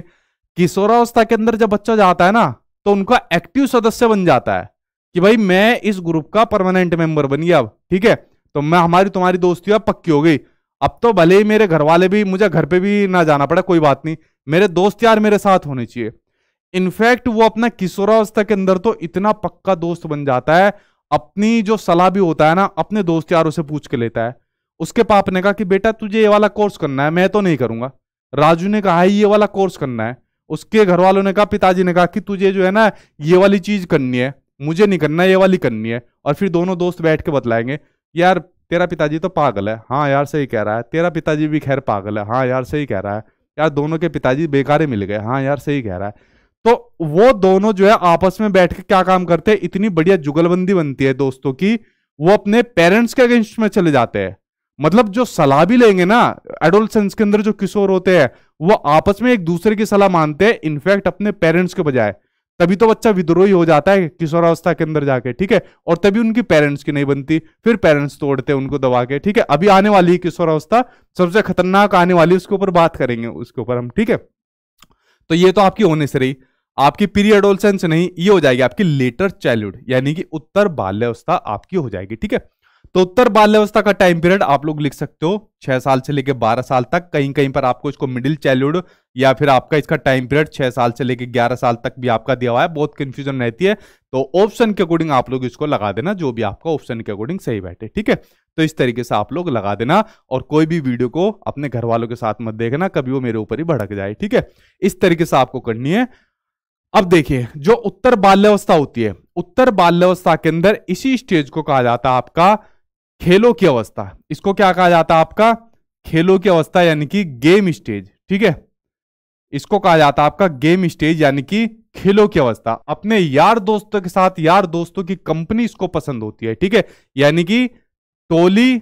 Speaker 1: किशोरावस्था के अंदर जब बच्चा जाता है ना तो उनका एक्टिव सदस्य बन जाता है कि भाई मैं इस ग्रुप का परमानेंट मेंबर बन गया अब ठीक है तो मैं हमारी तुम्हारी दोस्ती अब पक्की हो गई अब तो भले ही मेरे घर वाले भी मुझे घर पे भी ना जाना पड़ा कोई बात नहीं मेरे दोस्त यार मेरे साथ होने चाहिए इनफैक्ट वो अपना किशोरावस्था के अंदर तो इतना पक्का दोस्त बन जाता है अपनी जो सलाह भी होता है ना अपने दोस्त यारों से पूछ के लेता है उसके पाप ने कहा कि बेटा तुझे ये वाला कोर्स करना है मैं तो नहीं करूंगा राजू ने कहा हाँ, ये वाला कोर्स करना है उसके घर वालों ने कहा पिताजी ने कहा कि तुझे जो है ना ये वाली चीज करनी है मुझे नहीं करना ये वाली करनी है और फिर दोनों दोस्त बैठ के बतलाएंगे यार तेरा पिताजी तो पागल है हाँ यार सही कह रहा है तेरा पिताजी भी खैर पागल है हाँ यार सही कह रहा है यार दोनों के पिताजी बेकारे मिल गए हाँ यार सही कह रहा है तो वो दोनों जो है आपस में बैठ के क्या काम करते हैं इतनी बढ़िया जुगलबंदी बनती है दोस्तों की वो अपने पेरेंट्स के अगेंस्ट में चले जाते हैं मतलब जो सलाह भी लेंगे ना एडोलसेंस के अंदर जो किशोर होते हैं वो आपस में एक दूसरे की सलाह मानते हैं इनफैक्ट अपने पेरेंट्स के बजाय तभी तो बच्चा विद्रोही हो जाता है किशोरावस्था के अंदर जाके ठीक है और तभी उनकी पेरेंट्स की नहीं बनती फिर पेरेंट्स तोड़ते हैं उनको दबा के ठीक है अभी आने वाली है किशोरावस्था सबसे खतरनाक आने वाली उसके ऊपर बात करेंगे उसके ऊपर हम ठीक है तो ये तो आपकी होने से रही आपकी एडोलसेंस नहीं ये हो जाएगी आपकी लेटर चाइल्डहुड यानी कि उत्तर बाल्यावस्था आपकी हो जाएगी ठीक है तो उत्तर बाल्यावस्था का टाइम पीरियड आप लोग लिख सकते हो छह साल से लेकर बारह साल तक कहीं कहीं पर आपको इसको मिडिल चाइल्डहुड या फिर आपका इसका टाइम पीरियड छह साल से लेकर ग्यारह साल तक भी आपका दिया हुआ है बहुत कंफ्यूजन रहती है तो ऑप्शन के अकॉर्डिंग आप लोग इसको लगा देना जो भी आपका ऑप्शन के अकॉर्डिंग सही बैठे ठीक है तो इस तरीके से आप लोग लगा देना और कोई भी वीडियो को अपने घर वालों के साथ मत देखना कभी वो मेरे ऊपर ही भड़क जाए ठीक है इस तरीके से आपको करनी है अब देखिए जो उत्तर बाल्यावस्था होती है उत्तर बाल्यावस्था के अंदर इसी स्टेज को कहा जाता है आपका खेलों की अवस्था इसको क्या कहा जाता है आपका खेलों की अवस्था यानी कि गेम स्टेज ठीक है इसको कहा जाता है आपका गेम स्टेज यानी कि खेलों की अवस्था अपने यार दोस्तों के साथ यार दोस्तों की कंपनी इसको पसंद होती है ठीक है यानी कि टोली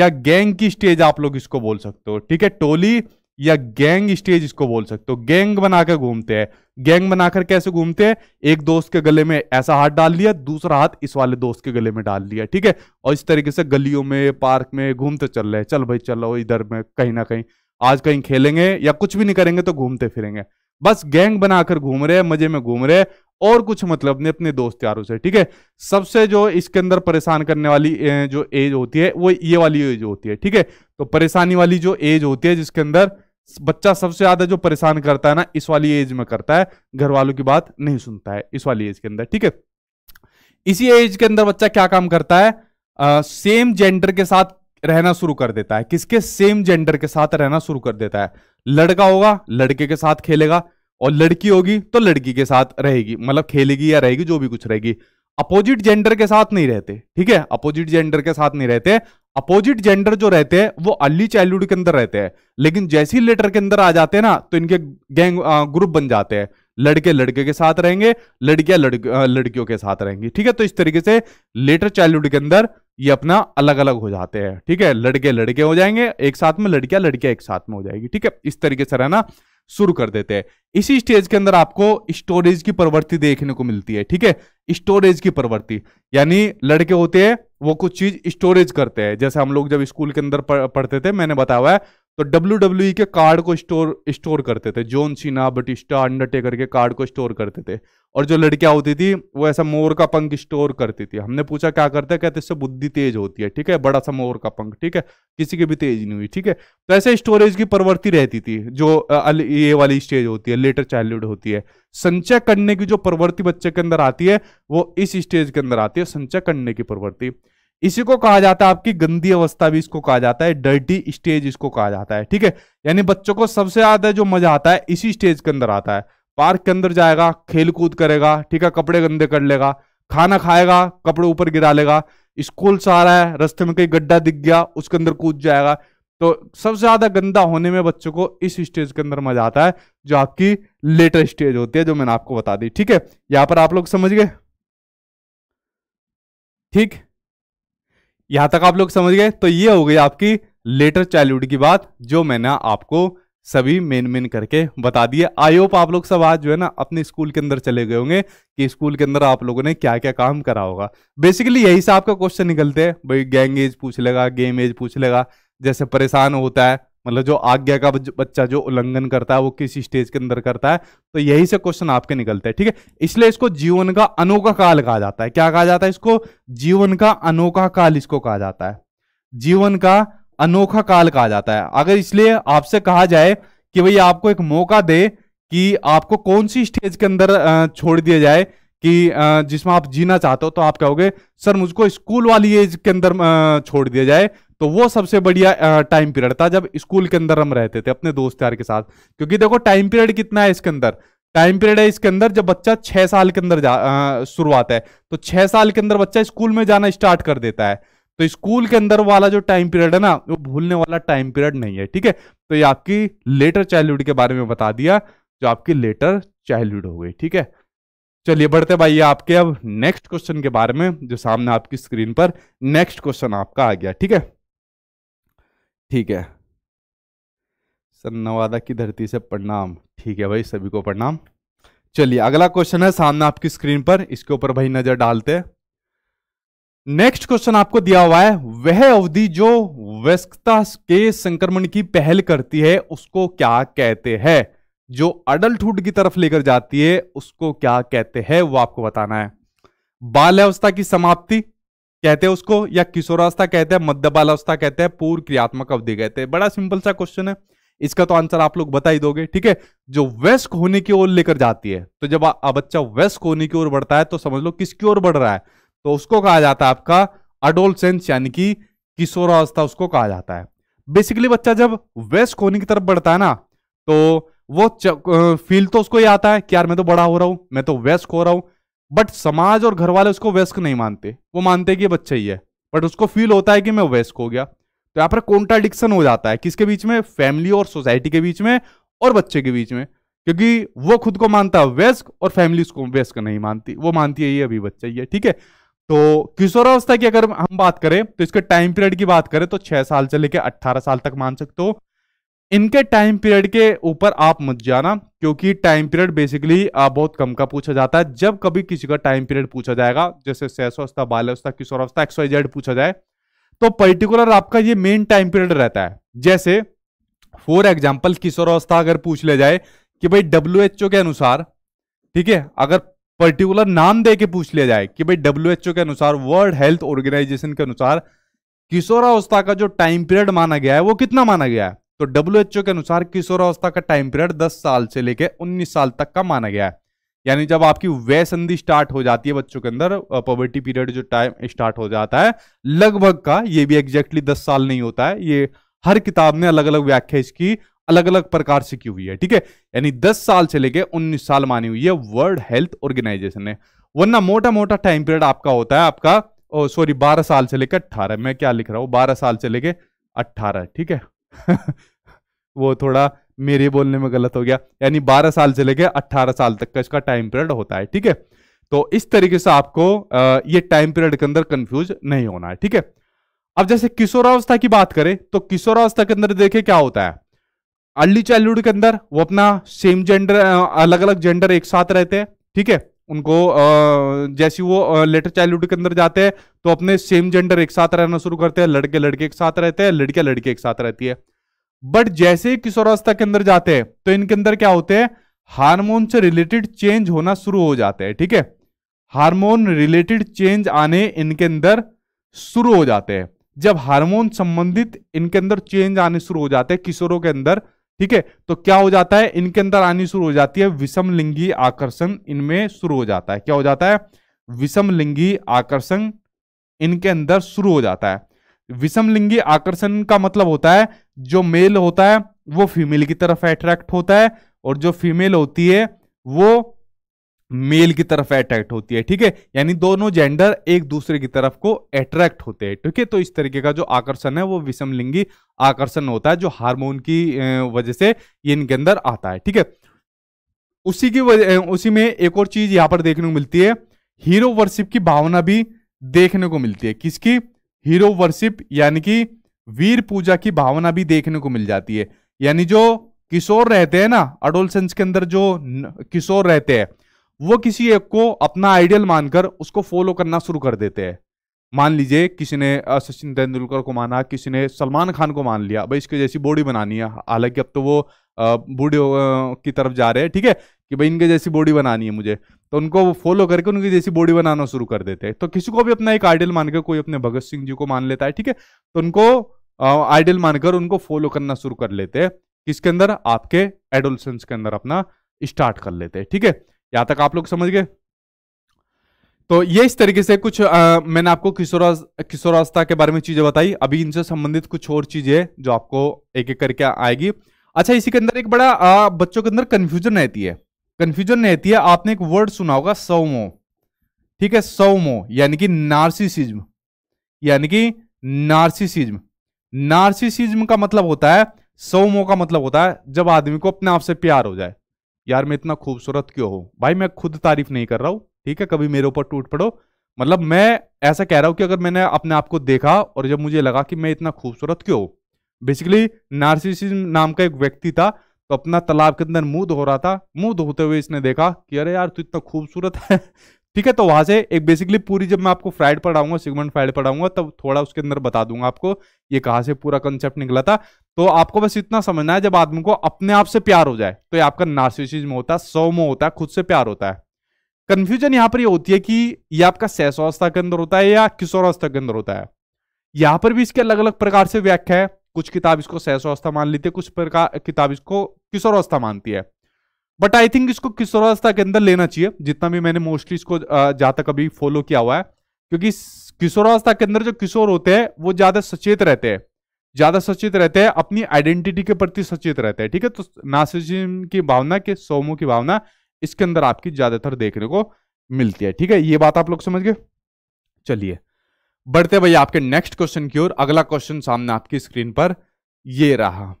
Speaker 1: या गैंग की स्टेज आप लोग इसको बोल सकते हो ठीक है टोली या गैंग स्टेज इसको बोल सकते हो गैंग बनाकर घूमते हैं गैंग बनाकर कैसे घूमते हैं एक दोस्त के गले में ऐसा हाथ डाल लिया दूसरा हाथ इस वाले दोस्त के गले में डाल लिया ठीक है और इस तरीके से गलियों में पार्क में घूमते चल रहे चल भाई चलो इधर में कहीं ना कहीं आज कहीं खेलेंगे या कुछ भी नहीं करेंगे तो घूमते फिरेंगे बस गैंग बनाकर घूम रहे हैं मजे में घूम रहे हैं और कुछ मतलब नहीं अपने दोस्त यारों से ठीक है सबसे जो इसके अंदर परेशान करने वाली जो एज होती है वो ये वाली एज होती है ठीक है तो परेशानी वाली जो एज होती है जिसके अंदर बच्चा सबसे ज्यादा जो परेशान करता है ना इस वाली एज में करता है घर वालों की बात नहीं सुनता है इस वाली एज के अंदर ठीक है इसी एज के अंदर बच्चा क्या काम करता है आ, सेम जेंडर के साथ रहना शुरू कर देता है किसके सेम जेंडर के साथ रहना शुरू कर देता है लड़का होगा लड़के के साथ खेलेगा और लड़की होगी तो लड़की के साथ रहेगी मतलब खेलेगी या रहेगी जो भी कुछ रहेगी अपोजिट जेंडर के साथ नहीं रहते ठीक है अपोजिट जेंडर के साथ नहीं रहते अपोजिट जेंडर जो रहते हैं वो अर्ली चाइल्डहुड के अंदर रहते हैं लेकिन जैसे ही लेटर के अंदर आ जाते हैं ना तो इनके गैंग ग्रुप बन जाते हैं लड़के लड़के के साथ रहेंगे लड़कियां लड़कियों के साथ रहेंगी ठीक है तो इस तरीके से लेटर चाइल्डहुड के अंदर ये अपना अलग अलग हो जाते हैं ठीक है लड़के लड़के हो जाएंगे एक साथ में लड़कियां लड़कियां एक साथ में हो जाएगी ठीक है इस तरीके से रहना शुरू कर देते हैं इसी स्टेज के अंदर आपको स्टोरेज की प्रवृत्ति देखने को मिलती है ठीक है स्टोरेज की प्रवृत्ति यानी लड़के होते हैं वो कुछ चीज स्टोरेज करते हैं जैसे हम लोग जब स्कूल के अंदर पढ़ते थे मैंने बताया हुआ है तो डब्ल्यू डब्ल्यू e के कार्ड को स्टोर स्टोर करते थे जोन सीना बटिस्टा अंडरटेकर के कार्ड को स्टोर करते थे और जो लड़कियां होती थी वो ऐसा मोर का पंख स्टोर करती थी हमने पूछा क्या करते है? कहते इससे बुद्धि तेज होती है ठीक है बड़ा सा मोर का पंख ठीक है किसी की भी तेज नहीं हुई ठीक है तो ऐसे स्टोरेज की प्रवृत्ति रहती थी जो ये वाली स्टेज होती है लेटर चाइल्डहुड होती है संचय करने की जो प्रवृत्ति बच्चे के अंदर आती है वो इस स्टेज के अंदर आती है संचय करने की प्रवृत्ति इसी को कहा जाता है आपकी गंदी अवस्था भी इसको कहा जाता है डर्टी स्टेज इसको कहा जाता है ठीक है यानी बच्चों को सबसे ज्यादा जो मजा आता है इसी स्टेज के अंदर आता है पार्क के अंदर जाएगा खेल कूद करेगा ठीक है कपड़े गंदे कर लेगा खाना खाएगा कपड़े ऊपर गिरा लेगा स्कूल से आ रहा है रास्ते में कहीं गड्ढा दिख गया उसके अंदर कूद जाएगा तो सबसे ज्यादा गंदा होने में बच्चों को इस स्टेज के अंदर मजा आता है जो आपकी लेटर स्टेज होती है जो मैंने आपको बता दी ठीक है यहां पर आप लोग समझ गए ठीक यहां तक आप लोग समझ गए तो ये हो गई आपकी लेटर चाइल्डहुड की बात जो मैंने आपको सभी मेन मेन करके बता दिए आई होप आप लोग सब आज जो है ना अपने स्कूल के अंदर चले गए होंगे कि स्कूल के अंदर आप लोगों ने क्या क्या काम करा होगा बेसिकली यही से आपका क्वेश्चन निकलते हैं भाई गैंग एज पूछ लेगा गेम एज पूछ लेगा जैसे परेशान होता है मतलब जो आज्ञा का बच्चा जो उल्लंघन करता है वो किस स्टेज के अंदर करता है तो यही से क्वेश्चन आपके निकलते हैं ठीक है इसलिए इसको जीवन का अनोखा काल कहा जाता है क्या कहा जाता है इसको जीवन का अनोखा काल इसको कहा जाता है जीवन का अनोखा काल कहा जाता है अगर इसलिए आपसे कहा जाए कि भाई आपको एक मौका दे कि आपको कौन सी स्टेज के अंदर छोड़ दिया जाए कि जिसमें आप जीना चाहते हो तो आप कहोगे सर मुझको स्कूल वाली एज के अंदर छोड़ दिया जाए तो वो सबसे बढ़िया टाइम पीरियड था जब स्कूल के अंदर हम रहते थे अपने दोस्त यार के साथ क्योंकि देखो टाइम पीरियड कितना है इसके अंदर टाइम पीरियड है इसके अंदर जब बच्चा छह साल के अंदर शुरुआत है तो छह साल के अंदर बच्चा स्कूल में जाना स्टार्ट कर देता है तो स्कूल के अंदर वाला जो टाइम पीरियड है ना वो भूलने वाला टाइम पीरियड नहीं है ठीक है तो ये आपकी लेटर चाइल्डहुड के बारे में बता दिया जो आपकी लेटर चाइल्डहुड हो गई ठीक है चलिए बढ़ते भाई आपके अब नेक्स्ट क्वेश्चन के बारे में जो सामने आपकी स्क्रीन पर नेक्स्ट क्वेश्चन आपका आ गया ठीक है ठीक है सर नवादा की धरती से प्रणाम ठीक है भाई सभी को प्रणाम चलिए अगला क्वेश्चन है सामने आपकी स्क्रीन पर इसके ऊपर भाई नजर डालते हैं नेक्स्ट क्वेश्चन आपको दिया हुआ है वह अवधि जो व्यस्कता के संक्रमण की पहल करती है उसको क्या कहते हैं जो अडल्टुड की तरफ लेकर जाती है उसको क्या कहते हैं वो आपको बताना है बाल अवस्था की समाप्ति कहते हैं उसको या किशोरावस्था कहते हैं मध्य बालावस्था कहते हैं पूर्व क्रियात्मक अवधि कहते हैं बड़ा सिंपल सा क्वेश्चन है इसका तो आंसर आप लोग बता ही दोगे ठीक है जो वेस्क होने की ओर लेकर जाती है तो जब आ, बच्चा वेस्क होने की ओर बढ़ता है तो समझ लो किसकी ओर बढ़ रहा है तो उसको कहा जाता है आपका अडोलसेंस यानी कि किशोरावस्था उसको कहा जाता है बेसिकली बच्चा जब वेस्ट होने की तरफ बढ़ता है ना तो वो फील तो उसको ये आता है कि यार मैं तो बड़ा हो रहा हूं मैं तो वेस्ट हो रहा हूं बट समाज और घर वाले उसको व्यस्क नहीं मानते वो मानते कि बच्चा ही है बट उसको फील होता है कि मैं व्यस्क हो गया तो यहाँ पर कॉन्ट्राडिक्शन हो जाता है किसके बीच में फैमिली और सोसाइटी के बीच में और बच्चे के बीच में क्योंकि वो खुद को मानता है व्यस्क और फैमिली उसको व्यस्क नहीं मानती वो मानती है ये अभी बच्चा ही है ठीक है तो किशोरावस्था की अगर हम बात करें तो इसके टाइम पीरियड की बात करें तो छह साल से लेकर अट्ठारह साल तक मान सकते हो इनके टाइम पीरियड के ऊपर आप मत जाना क्योंकि टाइम पीरियड बेसिकली बहुत कम का पूछा जाता है जब कभी किसी का टाइम पीरियड पूछा जाएगा जैसे शैशवस्था बाल्यावस्था किशोरावस्था एक्सवाइजेड पूछा जाए तो पर्टिकुलर आपका ये मेन टाइम पीरियड रहता है जैसे फॉर एग्जाम्पल किशोरावस्था अगर पूछ लिया जाए कि भाई डब्ल्यू के अनुसार ठीक है अगर पर्टिकुलर नाम दे के पूछ लिया जाए कि भाई डब्ल्यू के अनुसार वर्ल्ड हेल्थ ऑर्गेनाइजेशन के अनुसार किशोरावस्था का जो टाइम पीरियड माना गया है वो कितना माना गया है तो डब्ल्यू के अनुसार किशोरावस्था का टाइम पीरियड 10 साल से लेकर 19 साल तक का माना गया है यानी जब आपकी वह संधि स्टार्ट हो जाती है बच्चों के अंदर पॉवर्टी पीरियड जो टाइम स्टार्ट हो जाता है लगभग का ये भी एग्जैक्टली दस साल नहीं होता है ये हर किताब ने अलग अलग व्याख्या इसकी अलग अलग प्रकार से की हुई है ठीक है यानी दस साल से लेके उन्नीस साल मानी हुई है वर्ल्ड हेल्थ ऑर्गेनाइजेशन ने वरना मोटा मोटा टाइम पीरियड आपका होता है आपका सॉरी बारह साल से लेकर अट्ठारह मैं क्या लिख रहा हूँ बारह साल से लेके अट्ठारह ठीक है [LAUGHS] वो थोड़ा मेरे बोलने में गलत हो गया यानी 12 साल से लेके 18 साल तक का इसका टाइम पीरियड होता है ठीक है तो इस तरीके से आपको ये टाइम पीरियड के अंदर कंफ्यूज नहीं होना है ठीक है अब जैसे किशोरावस्था की बात करें तो किशोरावस्था के अंदर देखे क्या होता है अर्ली चाइल्डहुड के अंदर वो अपना सेम जेंडर अलग अलग जेंडर एक साथ रहते हैं ठीक है उनको जैसे वो लेटर चाइल्डहुड के अंदर जाते हैं तो अपने सेम जेंडर एक साथ रहना शुरू करते हैं लड़के लड़के एक साथ रहते हैं लड़कियां लड़के एक साथ रहती है बट जैसे ही किशोरावस्था के अंदर जाते हैं तो इनके अंदर क्या होते हैं हार्मोन से रिलेटेड चेंज होना शुरू हो जाते हैं ठीक है हार्मोन रिलेटेड चेंज आने इनके अंदर शुरू हो जाते हैं जब हार्मोन संबंधित इनके अंदर चेंज आने शुरू हो जाते हैं किशोरों के अंदर ठीक है तो क्या हो जाता है इनके अंदर आनी शुरू हो जाती है विषम लिंगी आकर्षण इनमें शुरू हो जाता है क्या हो जाता है विषम लिंगी आकर्षण इनके अंदर शुरू हो जाता है विषम लिंगी आकर्षण का मतलब होता है जो मेल होता है वो फीमेल की तरफ अट्रैक्ट होता है और जो फीमेल होती है वो मेल की तरफ अट्रैक्ट होती है ठीक है यानी दोनों जेंडर एक दूसरे की तरफ को अट्रैक्ट होते हैं ठीक है तो इस तरीके का जो आकर्षण है वो विषम लिंगी आकर्षण होता है जो हार्मोन की वजह से इनके अंदर आता है ठीक है उसी की वजह उसी में एक और चीज यहाँ पर देखने को मिलती है हीरो वर्शिप की भावना भी देखने को मिलती है किसकी हीरो वर्शिप यानी कि वीर पूजा की भावना भी देखने को मिल जाती है यानी जो किशोर रहते हैं ना अडोलसेंस के अंदर जो किशोर रहते हैं वो किसी एक को अपना आइडियल मानकर उसको फॉलो करना शुरू कर देते हैं मान लीजिए किसी ने सचिन तेंदुलकर को माना किसी ने सलमान खान को मान लिया भाई इसके जैसी बॉडी बनानी है हालांकि अब तो वो बूढ़े की तरफ जा रहे हैं ठीक है कि भाई इनके जैसी बॉडी बनानी है मुझे तो उनको वो फॉलो करके उनकी जैसी बॉडी बनाना शुरू कर देते हैं तो किसी को भी अपना एक आइडियल मानकर कोई अपने भगत सिंह जी को मान लेता है ठीक है तो उनको आइडियल मानकर उनको फॉलो करना शुरू कर लेते हैं किसके अंदर आपके एडोलसेंस के अंदर अपना स्टार्ट कर लेते हैं ठीक है यहां तक आप लोग समझ गए तो ये इस तरीके से कुछ आ, मैंने आपको किशोरा किशोरावस्था के बारे में चीजें बताई अभी इनसे संबंधित कुछ और चीजें जो आपको एक एक करके आएगी अच्छा इसी के अंदर एक बड़ा आ, बच्चों के अंदर कंफ्यूजन रहती है कंफ्यूजन रहती है आपने एक वर्ड सुना होगा सौमो ठीक है सौमो यानी कि नार्सिसिज्म यानी कि नार्सिसिज्म नार्सिसिज्म का मतलब होता है सौमो का मतलब होता है जब आदमी को अपने आप से प्यार हो जाए यार मैं इतना खूबसूरत क्यों हो भाई मैं खुद तारीफ नहीं कर रहा हूँ ठीक है कभी मेरे ऊपर टूट पड़ो मतलब मैं ऐसा कह रहा हूँ कि अगर मैंने अपने आप को देखा और जब मुझे लगा कि मैं इतना खूबसूरत क्यों हो बेसिकली नार्सिसिज्म नाम का एक व्यक्ति था तो अपना तालाब के अंदर मुंह धो रहा था मुंह धोते हुए इसने देखा कि अरे यार तू इतना खूबसूरत है [LAUGHS] ठीक है तो वहां से एक बेसिकली पूरी जब मैं आपको फ्राइड पढ़ाऊंगा सिगमेंट फ्राइड पढ़ाऊंगा तब थोड़ा उसके अंदर बता दूंगा आपको ये कहाँ से पूरा कंसेप्ट निकला था तो आपको बस इतना समझना है जब आदमी को अपने आप से प्यार हो जाए तो ये आपका नार्सिसिज्म होता है सोमो होता है खुद से प्यार होता है कंफ्यूजन यहाँ पर ये यह होती है कि ये आपका अवस्था के अंदर होता है या किशोरावस्था के अंदर होता है यहाँ पर भी इसके अलग अलग प्रकार से व्याख्या है कुछ किताब इसको अवस्था मान लेती है कुछ प्रकार किताब इसको किशोरावस्था मानती है बट आई थिंक इसको किशोरावस्था के अंदर लेना चाहिए जितना भी मैंने मोस्टली इसको जहाँ तक अभी फॉलो किया हुआ है क्योंकि किशोरावस्था के अंदर जो किशोर होते हैं वो ज्यादा सचेत रहते हैं ज्यादा सचेत रहते हैं अपनी आइडेंटिटी के प्रति सचेत रहते हैं ठीक है तो नासिजिम की भावना के सोमो की भावना इसके अंदर आपकी ज्यादातर देखने को मिलती है ठीक है ये बात आप लोग समझ गए चलिए बढ़ते भैया आपके नेक्स्ट क्वेश्चन की ओर अगला क्वेश्चन सामने आपकी स्क्रीन पर ये रहा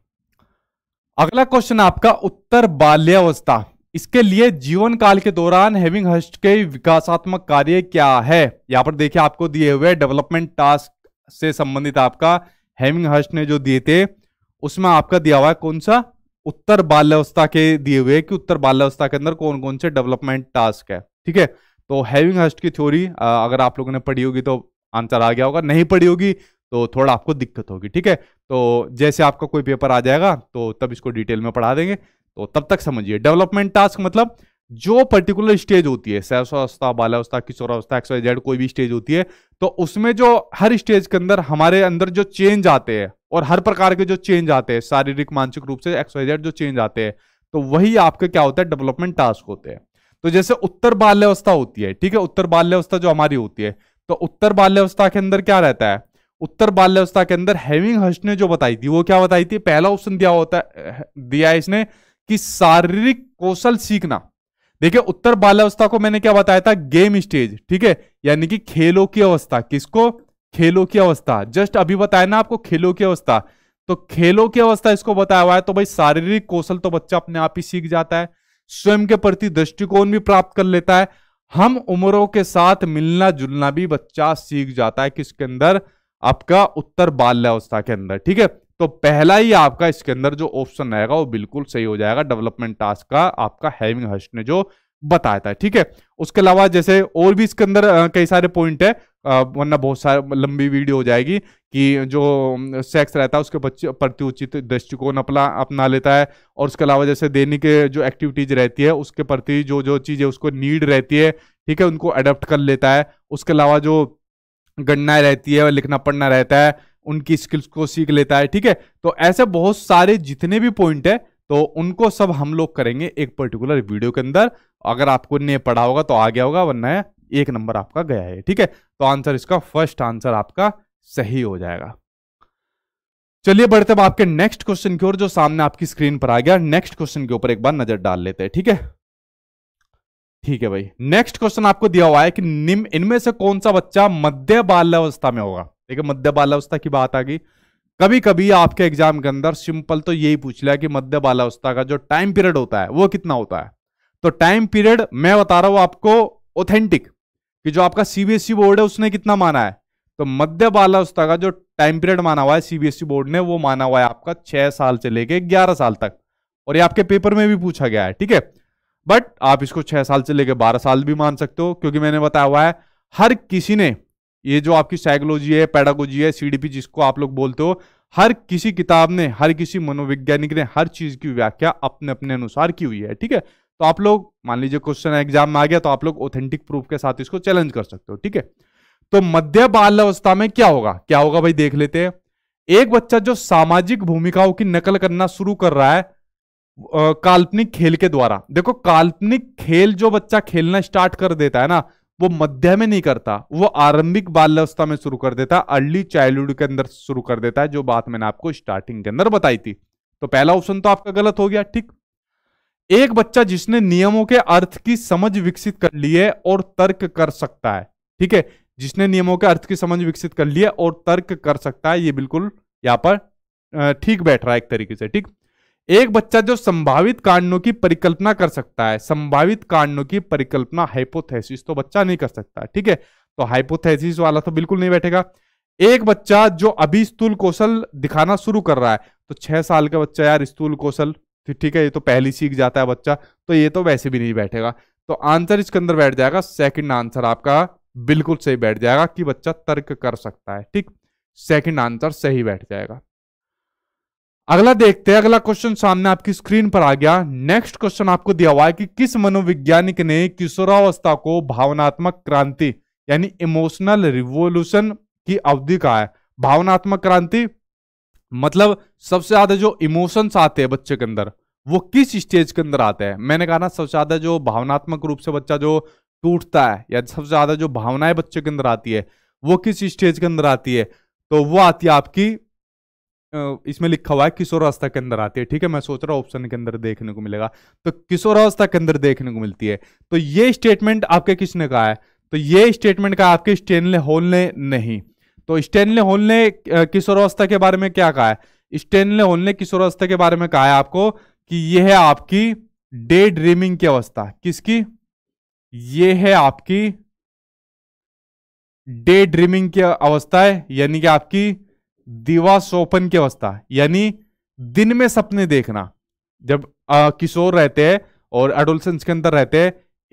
Speaker 1: अगला क्वेश्चन आपका उत्तर बाल्यावस्था इसके लिए जीवन काल के दौरान हेविंग हस्ट के विकासात्मक कार्य क्या है यहां पर देखिए आपको दिए हुए डेवलपमेंट टास्क से संबंधित आपका हेमिंग हर्स्ट ने जो दिए थे उसमें आपका दिया हुआ है कौन सा उत्तर बाल्यावस्था के दिए हुए कि उत्तर बाल्यावस्था के अंदर कौन कौन से डेवलपमेंट टास्क है ठीक है तो हैविंग हस्ट की थ्योरी अगर आप लोगों ने पढ़ी होगी तो आंसर आ गया होगा नहीं पढ़ी होगी तो थोड़ा आपको दिक्कत होगी ठीक है तो जैसे आपका कोई पेपर आ जाएगा तो तब इसको डिटेल में पढ़ा देंगे तो तब तक समझिए डेवलपमेंट टास्क मतलब जो पर्टिकुलर स्टेज होती है सहसावस्था बालावस्था किशोरावस्था एक्स जेड कोई भी स्टेज होती है तो उसमें जो हर स्टेज के अंदर हमारे अंदर जो चेंज आते हैं और हर प्रकार के जो चेंज आते हैं शारीरिक मानसिक रूप से एक्स जेड जो चेंज आते हैं तो वही आपके क्या होता है डेवलपमेंट टास्क होते हैं तो जैसे उत्तर बाल्यावस्था होती है ठीक है उत्तर बाल्यावस्था जो हमारी होती है तो उत्तर बाल्यावस्था के अंदर क्या रहता है उत्तर बाल्यावस्था के अंदर हैविंग हर्स्ट ने जो बताई थी वो क्या बताई थी पहला ऑप्शन दिया होता है दिया इसने कि शारीरिक कौशल सीखना देखिए उत्तर बाल्यावस्था को मैंने क्या बताया था गेम स्टेज ठीक है यानी कि खेलों की अवस्था किसको खेलों की अवस्था जस्ट अभी बताया ना आपको खेलों की अवस्था तो खेलों की अवस्था इसको बताया हुआ है तो भाई शारीरिक कौशल तो बच्चा अपने आप ही सीख जाता है स्वयं के प्रति दृष्टिकोण भी प्राप्त कर लेता है हम उम्रों के साथ मिलना जुलना भी बच्चा सीख जाता है किसके अंदर आपका उत्तर बाल्यावस्था के अंदर ठीक है तो पहला ही आपका इसके अंदर जो ऑप्शन रहेगा वो बिल्कुल सही हो जाएगा डेवलपमेंट टास्क का आपका हैविंग हर्स्ट ने जो बताया था ठीक है उसके अलावा जैसे और भी इसके अंदर कई सारे पॉइंट है वरना बहुत सारी लंबी वीडियो हो जाएगी कि जो सेक्स रहता है उसके बच्चे प्रति उचित दृष्टिकोण अपना अपना लेता है और उसके अलावा जैसे दैनिक जो एक्टिविटीज रहती है उसके प्रति जो जो चीज़ें उसको नीड रहती है ठीक है उनको अडोप्ट कर लेता है उसके अलावा जो गणना रहती है और लिखना पढ़ना रहता है उनकी स्किल्स को सीख लेता है ठीक है तो ऐसे बहुत सारे जितने भी पॉइंट है तो उनको सब हम लोग करेंगे एक पर्टिकुलर वीडियो के अंदर अगर आपको ने पढ़ा होगा तो आ गया होगा वरना एक नंबर आपका गया है ठीक है तो आंसर इसका फर्स्ट आंसर आपका सही हो जाएगा चलिए बढ़ते हैं आपके नेक्स्ट क्वेश्चन की ओर जो सामने आपकी स्क्रीन पर आ गया नेक्स्ट क्वेश्चन के ऊपर एक बार नजर डाल लेते हैं ठीक है ठीक है भाई नेक्स्ट क्वेश्चन आपको दिया हुआ है कि निम्न इनमें से कौन सा बच्चा मध्य बाल्यावस्था में होगा देखिए मध्य बाल्यावस्था की बात आ गई कभी कभी आपके एग्जाम के अंदर सिंपल तो यही पूछ लिया कि मध्य बाल्यावस्था का जो टाइम पीरियड होता है वो कितना होता है तो टाइम पीरियड मैं बता रहा हूं आपको ऑथेंटिक कि जो आपका सीबीएसई बोर्ड e है उसने कितना माना है तो मध्य बाल्यावस्था का जो टाइम पीरियड माना हुआ है सीबीएसई बोर्ड e ने वो माना हुआ है आपका छह साल से लेके ग्यारह साल तक और ये आपके पेपर में भी पूछा गया है ठीक है बट आप इसको छह साल से लेकर बारह साल भी मान सकते हो क्योंकि मैंने बताया हुआ है हर किसी ने ये जो आपकी साइकोलॉजी है पैडागोजी है सीडीपी जिसको आप लोग बोलते हो हर किसी किताब ने हर किसी मनोवैज्ञानिक ने हर चीज की व्याख्या अपने अपने अनुसार की हुई है ठीक है तो आप लोग मान लीजिए क्वेश्चन एग्जाम में आ गया तो आप लोग ऑथेंटिक प्रूफ के साथ इसको चैलेंज कर सकते हो ठीक है तो मध्य बाल अवस्था में क्या होगा क्या होगा भाई देख लेते हैं एक बच्चा जो सामाजिक भूमिकाओं की नकल करना शुरू कर रहा है काल्पनिक खेल के द्वारा देखो काल्पनिक खेल जो बच्चा खेलना स्टार्ट कर देता है ना वो मध्य में नहीं करता वो आरंभिक बाल्यवस्था में शुरू कर देता है अर्ली चाइल्डहुड के अंदर शुरू कर देता है जो बात मैंने आपको स्टार्टिंग के अंदर बताई थी तो पहला ऑप्शन तो आपका गलत हो गया ठीक एक बच्चा जिसने नियमों के अर्थ की समझ विकसित कर ली है और तर्क कर सकता है ठीक है जिसने नियमों के अर्थ की समझ विकसित कर ली है और तर्क कर सकता है ये बिल्कुल यहां पर ठीक बैठ रहा है एक तरीके से ठीक एक बच्चा जो संभावित कांडों की परिकल्पना कर सकता है संभावित कांडों की परिकल्पना हाइपोथेसिस तो बच्चा नहीं कर सकता ठीक है तो हाइपोथेसिस वाला तो बिल्कुल नहीं बैठेगा एक बच्चा जो अभी स्थूल कौशल दिखाना शुरू कर रहा है तो छह साल का बच्चा यार स्थूल कौशल ठीक है ये तो पहली सीख जाता है बच्चा तो ये तो वैसे भी नहीं बैठेगा तो आंसर इसके अंदर बैठ जाएगा सेकंड आंसर आपका बिल्कुल सही बैठ जाएगा कि बच्चा तर्क कर सकता है ठीक सेकंड आंसर सही बैठ जाएगा अगला देखते हैं अगला क्वेश्चन सामने आपकी स्क्रीन पर आ गया नेक्स्ट क्वेश्चन आपको दिया हुआ है कि किस मनोवैज्ञानिक ने किशोरावस्था को भावनात्मक क्रांति यानी इमोशनल रिवोल्यूशन की अवधि कहा है भावनात्मक क्रांति मतलब सबसे ज्यादा जो इमोशंस आते हैं बच्चे के अंदर वो किस स्टेज के अंदर आते हैं मैंने कहा ना सबसे ज्यादा जो भावनात्मक रूप से बच्चा जो टूटता है या सबसे ज्यादा जो भावनाएं बच्चे के अंदर आती है वो किस स्टेज के अंदर आती है तो वो आती है आपकी इसमें लिखा हुआ है किशोर अवस्था के अंदर आती है ठीक है मैं सोच रहा हूं ऑप्शन के अंदर देखने को मिलेगा तो किशोर अवस्था के अंदर देखने को मिलती है तो ये स्टेटमेंट आपके किसने कहा है तो ये स्टेटमेंट कहा आपके स्टेनले होल ने नहीं तो स्टेनले होल ने किशोर अवस्था के बारे में क्या कहा है स्टेनले होल ने किशोर अवस्था के बारे में कहा है आपको कि यह है आपकी डे ड्रीमिंग की अवस्था किसकी ये है आपकी डे ड्रीमिंग की अवस्था है यानी कि आपकी दिवा सोपन की अवस्था यानी दिन में सपने देखना जब आ, किशोर रहते हैं और एडोलसेंस के अंदर रहते हैं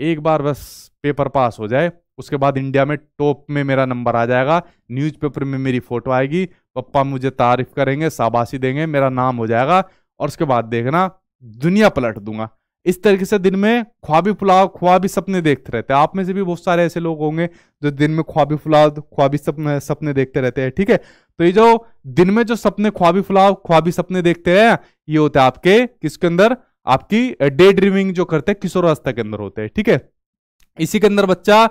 Speaker 1: एक बार बस पेपर पास हो जाए उसके बाद इंडिया में टॉप में मेरा नंबर आ जाएगा न्यूज़पेपर में मेरी फोटो आएगी पप्पा मुझे तारीफ करेंगे शाबाशी देंगे मेरा नाम हो जाएगा और उसके बाद देखना दुनिया पलट दूंगा इस तरीके से दिन में ख्वाबी फुलाव ख्वाबी सपने देखते रहते हैं आप में से भी बहुत सारे ऐसे लोग होंगे जो दिन में ख्वाबी फुलाव ख्वाबी सपने सपने देखते रहते हैं ठीक है तो ये जो दिन में जो सपने ख्वाबी फुलाव ख्वाबी सपने देखते हैं ये होते हैं आपके किसके अंदर आपकी डे ड्रीमिंग जो करते हैं किशोरावस्था के अंदर होते हैं ठीक है इसी के अंदर बच्चा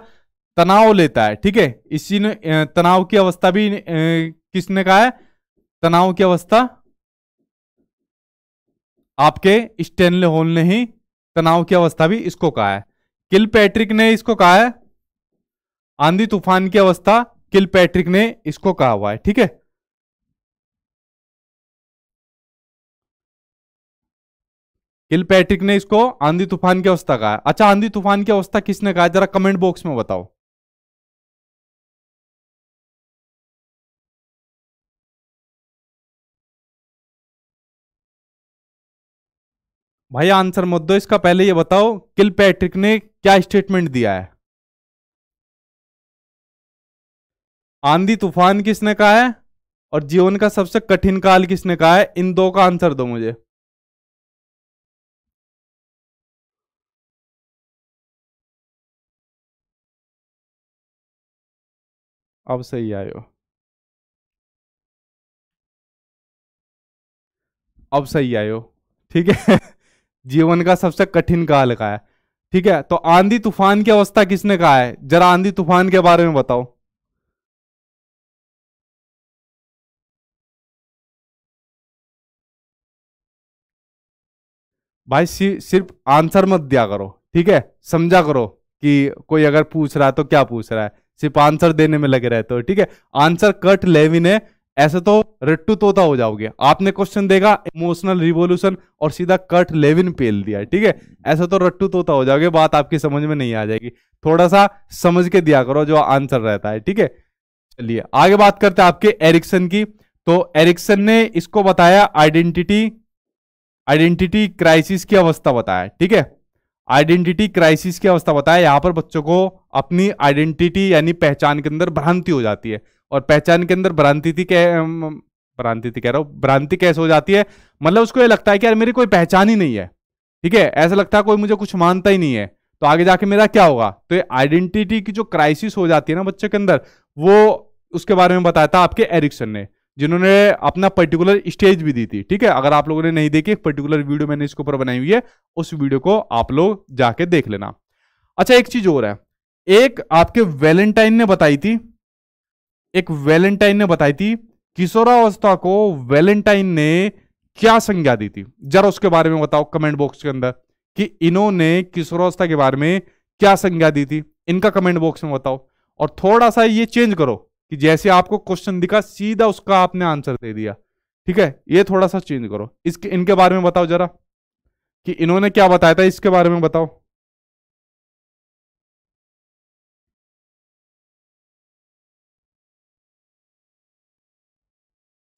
Speaker 1: तनाव लेता है ठीक है इसी ने तनाव की अवस्था भी किसने कहा है तनाव की अवस्था आपके स्टेनले होल ने ही तनाव की अवस्था भी इसको कहा है किल पैट्रिक ने इसको कहा है आंधी तूफान की अवस्था किल पैट्रिक ने इसको कहा हुआ है ठीक है किल पैट्रिक ने इसको आंधी तूफान की अवस्था कहा अच्छा आंधी तूफान की अवस्था किसने कहा जरा कमेंट बॉक्स में बताओ भाई आंसर मत दो इसका पहले ये बताओ किल पैट्रिक ने क्या स्टेटमेंट दिया है आंधी तूफान किसने कहा है और जीवन का
Speaker 2: सबसे कठिन काल किसने कहा है इन दो का आंसर दो मुझे अब सही आयो
Speaker 1: अब सही आयो ठीक है [LAUGHS] जीवन का सबसे कठिन काल का है ठीक है तो आंधी तूफान की अवस्था किसने कहा है जरा आंधी तूफान के बारे में बताओ
Speaker 2: भाई सिर्फ
Speaker 1: आंसर मत दिया करो ठीक है समझा करो कि कोई अगर पूछ रहा है तो क्या पूछ रहा है सिर्फ आंसर देने में लगे रहते हो ठीक है आंसर कट लेविन है ऐसे तो रट्टू तोता हो जाओगे आपने क्वेश्चन देखा इमोशनल रिवोल्यूशन और सीधा कट लेविन पेल दिया ठीक है ऐसा तो रट्टू तोता हो जाओगे बात आपकी समझ में नहीं आ जाएगी थोड़ा सा समझ के दिया करो जो आंसर रहता है ठीक है चलिए आगे बात करते हैं आपके एरिक्सन की तो एरिक्सन ने इसको बताया आइडेंटिटी आइडेंटिटी क्राइसिस की अवस्था बताया ठीक है आइडेंटिटी क्राइसिस की अवस्था बताया यहाँ पर बच्चों को अपनी आइडेंटिटी यानी पहचान के अंदर भ्रांति हो जाती है और पहचान के अंदर भ्रांति थी कह भ्रांति थी कह रहा हूँ भ्रांति कैसे हो जाती है मतलब उसको ये लगता है कि यार मेरी कोई पहचान ही नहीं है ठीक है ऐसा लगता है कोई मुझे कुछ मानता ही नहीं है तो आगे जाके मेरा क्या होगा तो ये आइडेंटिटी की जो क्राइसिस हो जाती है ना बच्चे के अंदर वो उसके बारे में बताया था आपके एरिक्सन ने जिन्होंने अपना पर्टिकुलर स्टेज भी दी थी ठीक है अगर आप लोगों ने नहीं देखी एक पर्टिकुलर वीडियो मैंने इसके ऊपर बनाई हुई है उस वीडियो को आप लोग जाके देख लेना अच्छा एक चीज और है एक आपके वैलेंटाइन ने बताई थी एक वैलेंटाइन ने बताई थी किशोरावस्था को वैलेंटाइन ने क्या संज्ञा दी थी जरा उसके बारे में बताओ कमेंट बॉक्स के अंदर कि इन्होंने किशोरावस्था के बारे में क्या संज्ञा दी थी इनका कमेंट बॉक्स में बताओ और थोड़ा सा ये चेंज करो कि जैसे आपको क्वेश्चन दिखा सीधा उसका आपने आंसर दे दिया ठीक है ये थोड़ा सा चेंज करो इसके इनके बारे में बताओ जरा कि इन्होंने क्या बताया था इसके बारे में बताओ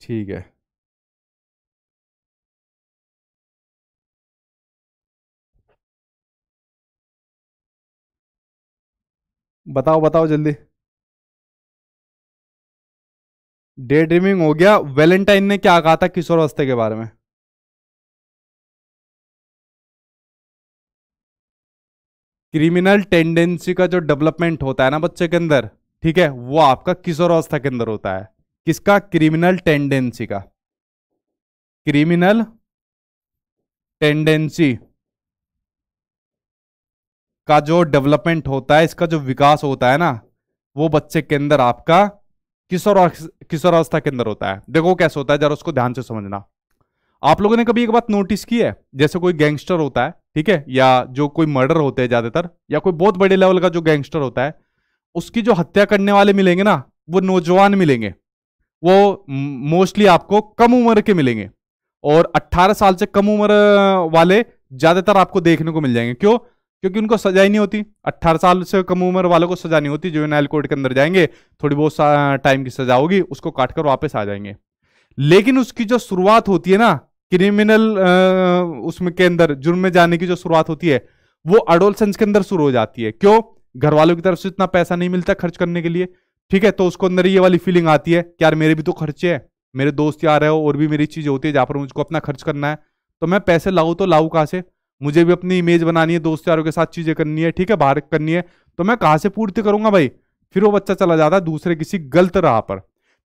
Speaker 2: ठीक है बताओ बताओ जल्दी डे ड्रीमिंग हो गया वैलेंटाइन ने क्या कहा था किशोर अवस्था के बारे में
Speaker 1: क्रिमिनल टेंडेंसी का जो डेवलपमेंट होता है ना बच्चे के अंदर ठीक है वो आपका किशोर अवस्था के अंदर होता है किसका क्रिमिनल टेंडेंसी का क्रिमिनल टेंडेंसी का जो डेवलपमेंट होता है इसका जो विकास होता है ना वो बच्चे के अंदर आपका किशोर अवस्था के अंदर होता है देखो कैसे होता है जरा उसको ध्यान से समझना आप लोगों ने कभी एक बात नोटिस की है जैसे कोई गैंगस्टर होता है ठीक है या जो कोई मर्डर होते हैं ज्यादातर या कोई बहुत बड़े लेवल का जो गैंगस्टर होता है उसकी जो हत्या करने वाले मिलेंगे ना वो नौजवान मिलेंगे वो मोस्टली आपको कम उम्र के मिलेंगे और 18 साल से कम उम्र वाले ज्यादातर आपको देखने को मिल जाएंगे क्यों क्योंकि उनको सजा ही नहीं होती 18 साल से कम उम्र वालों को सजा नहीं होती जो जुवेनाइल कोर्ट के अंदर जाएंगे थोड़ी बहुत टाइम की सजा होगी उसको काट कर वापस आ जाएंगे लेकिन उसकी जो शुरुआत होती है ना क्रिमिनल उसमें के अंदर जुर्म में जाने की जो शुरुआत होती है वो अडोलसेंस के अंदर शुरू हो जाती है क्यों घर वालों की तरफ से इतना पैसा नहीं मिलता खर्च करने के लिए ठीक है तो उसको अंदर ये वाली फीलिंग आती है कि यार मेरे भी तो खर्चे हैं मेरे दोस्त यार है और भी मेरी चीज़ होती है जहां पर मुझको अपना खर्च करना है तो मैं पैसे लाऊ तो लाऊ कहा से मुझे भी अपनी इमेज बनानी है दोस्त यारों के साथ चीज़ें करनी है ठीक है बाहर करनी है तो मैं कहाँ से पूर्ति करूंगा भाई फिर वो बच्चा चला जाता है दूसरे किसी गलत राह पर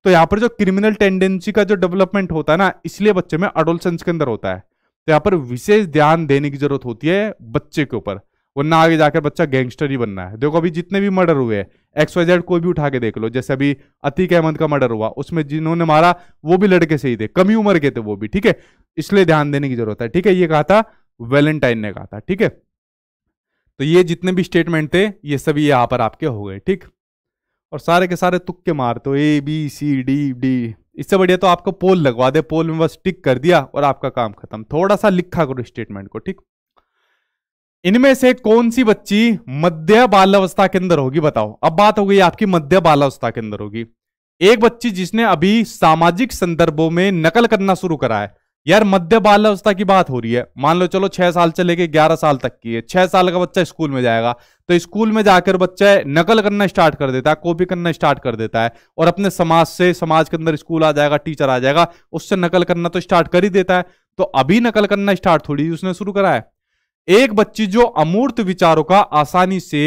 Speaker 1: तो यहाँ पर जो क्रिमिनल टेंडेंसी का जो डेवलपमेंट होता है ना इसलिए बच्चे में अडोलसेंस के अंदर होता है तो यहाँ पर विशेष ध्यान देने की जरूरत होती है बच्चे के ऊपर वरना आगे जाकर बच्चा गैंगस्टर ही बनना है देखो अभी जितने भी मर्डर हुए हैं एक्स वाई जेड कोई भी उठा के देख लो जैसे अभी अतीक अहमद का मर्डर हुआ उसमें जिन्होंने मारा वो भी लड़के से ही थे कमी उम्र के थे वो भी ठीक है इसलिए ध्यान देने की जरूरत है ठीक है ये कहा था वेलेंटाइन ने कहा था ठीक है तो ये जितने भी स्टेटमेंट थे ये सभी यहां पर आपके हो गए ठीक और सारे के सारे तुक्के मार दो A B C D D इससे बढ़िया तो आपको पोल लगवा दे पोल में बस टिक कर दिया और आपका काम खत्म थोड़ा सा लिखा करो स्टेटमेंट को ठीक इनमें से कौन सी बच्ची मध्य बाल अवस्था के अंदर होगी बताओ अब बात हो गई आपकी मध्य बाल अवस्था के अंदर होगी एक बच्ची जिसने अभी सामाजिक संदर्भों में नकल करना शुरू करा है यार मध्य अवस्था की बात हो रही है मान लो चलो छह साल से लेके ग्यारह साल तक की है छह साल का बच्चा स्कूल में जाएगा तो स्कूल में जाकर बच्चा नकल करना स्टार्ट कर देता है कॉपी करना स्टार्ट कर देता है और अपने समाज से समाज के अंदर स्कूल आ जाएगा टीचर आ जाएगा उससे नकल करना तो स्टार्ट कर ही देता है तो अभी नकल करना स्टार्ट थोड़ी उसने शुरू करा है एक बच्ची जो अमूर्त विचारों का आसानी से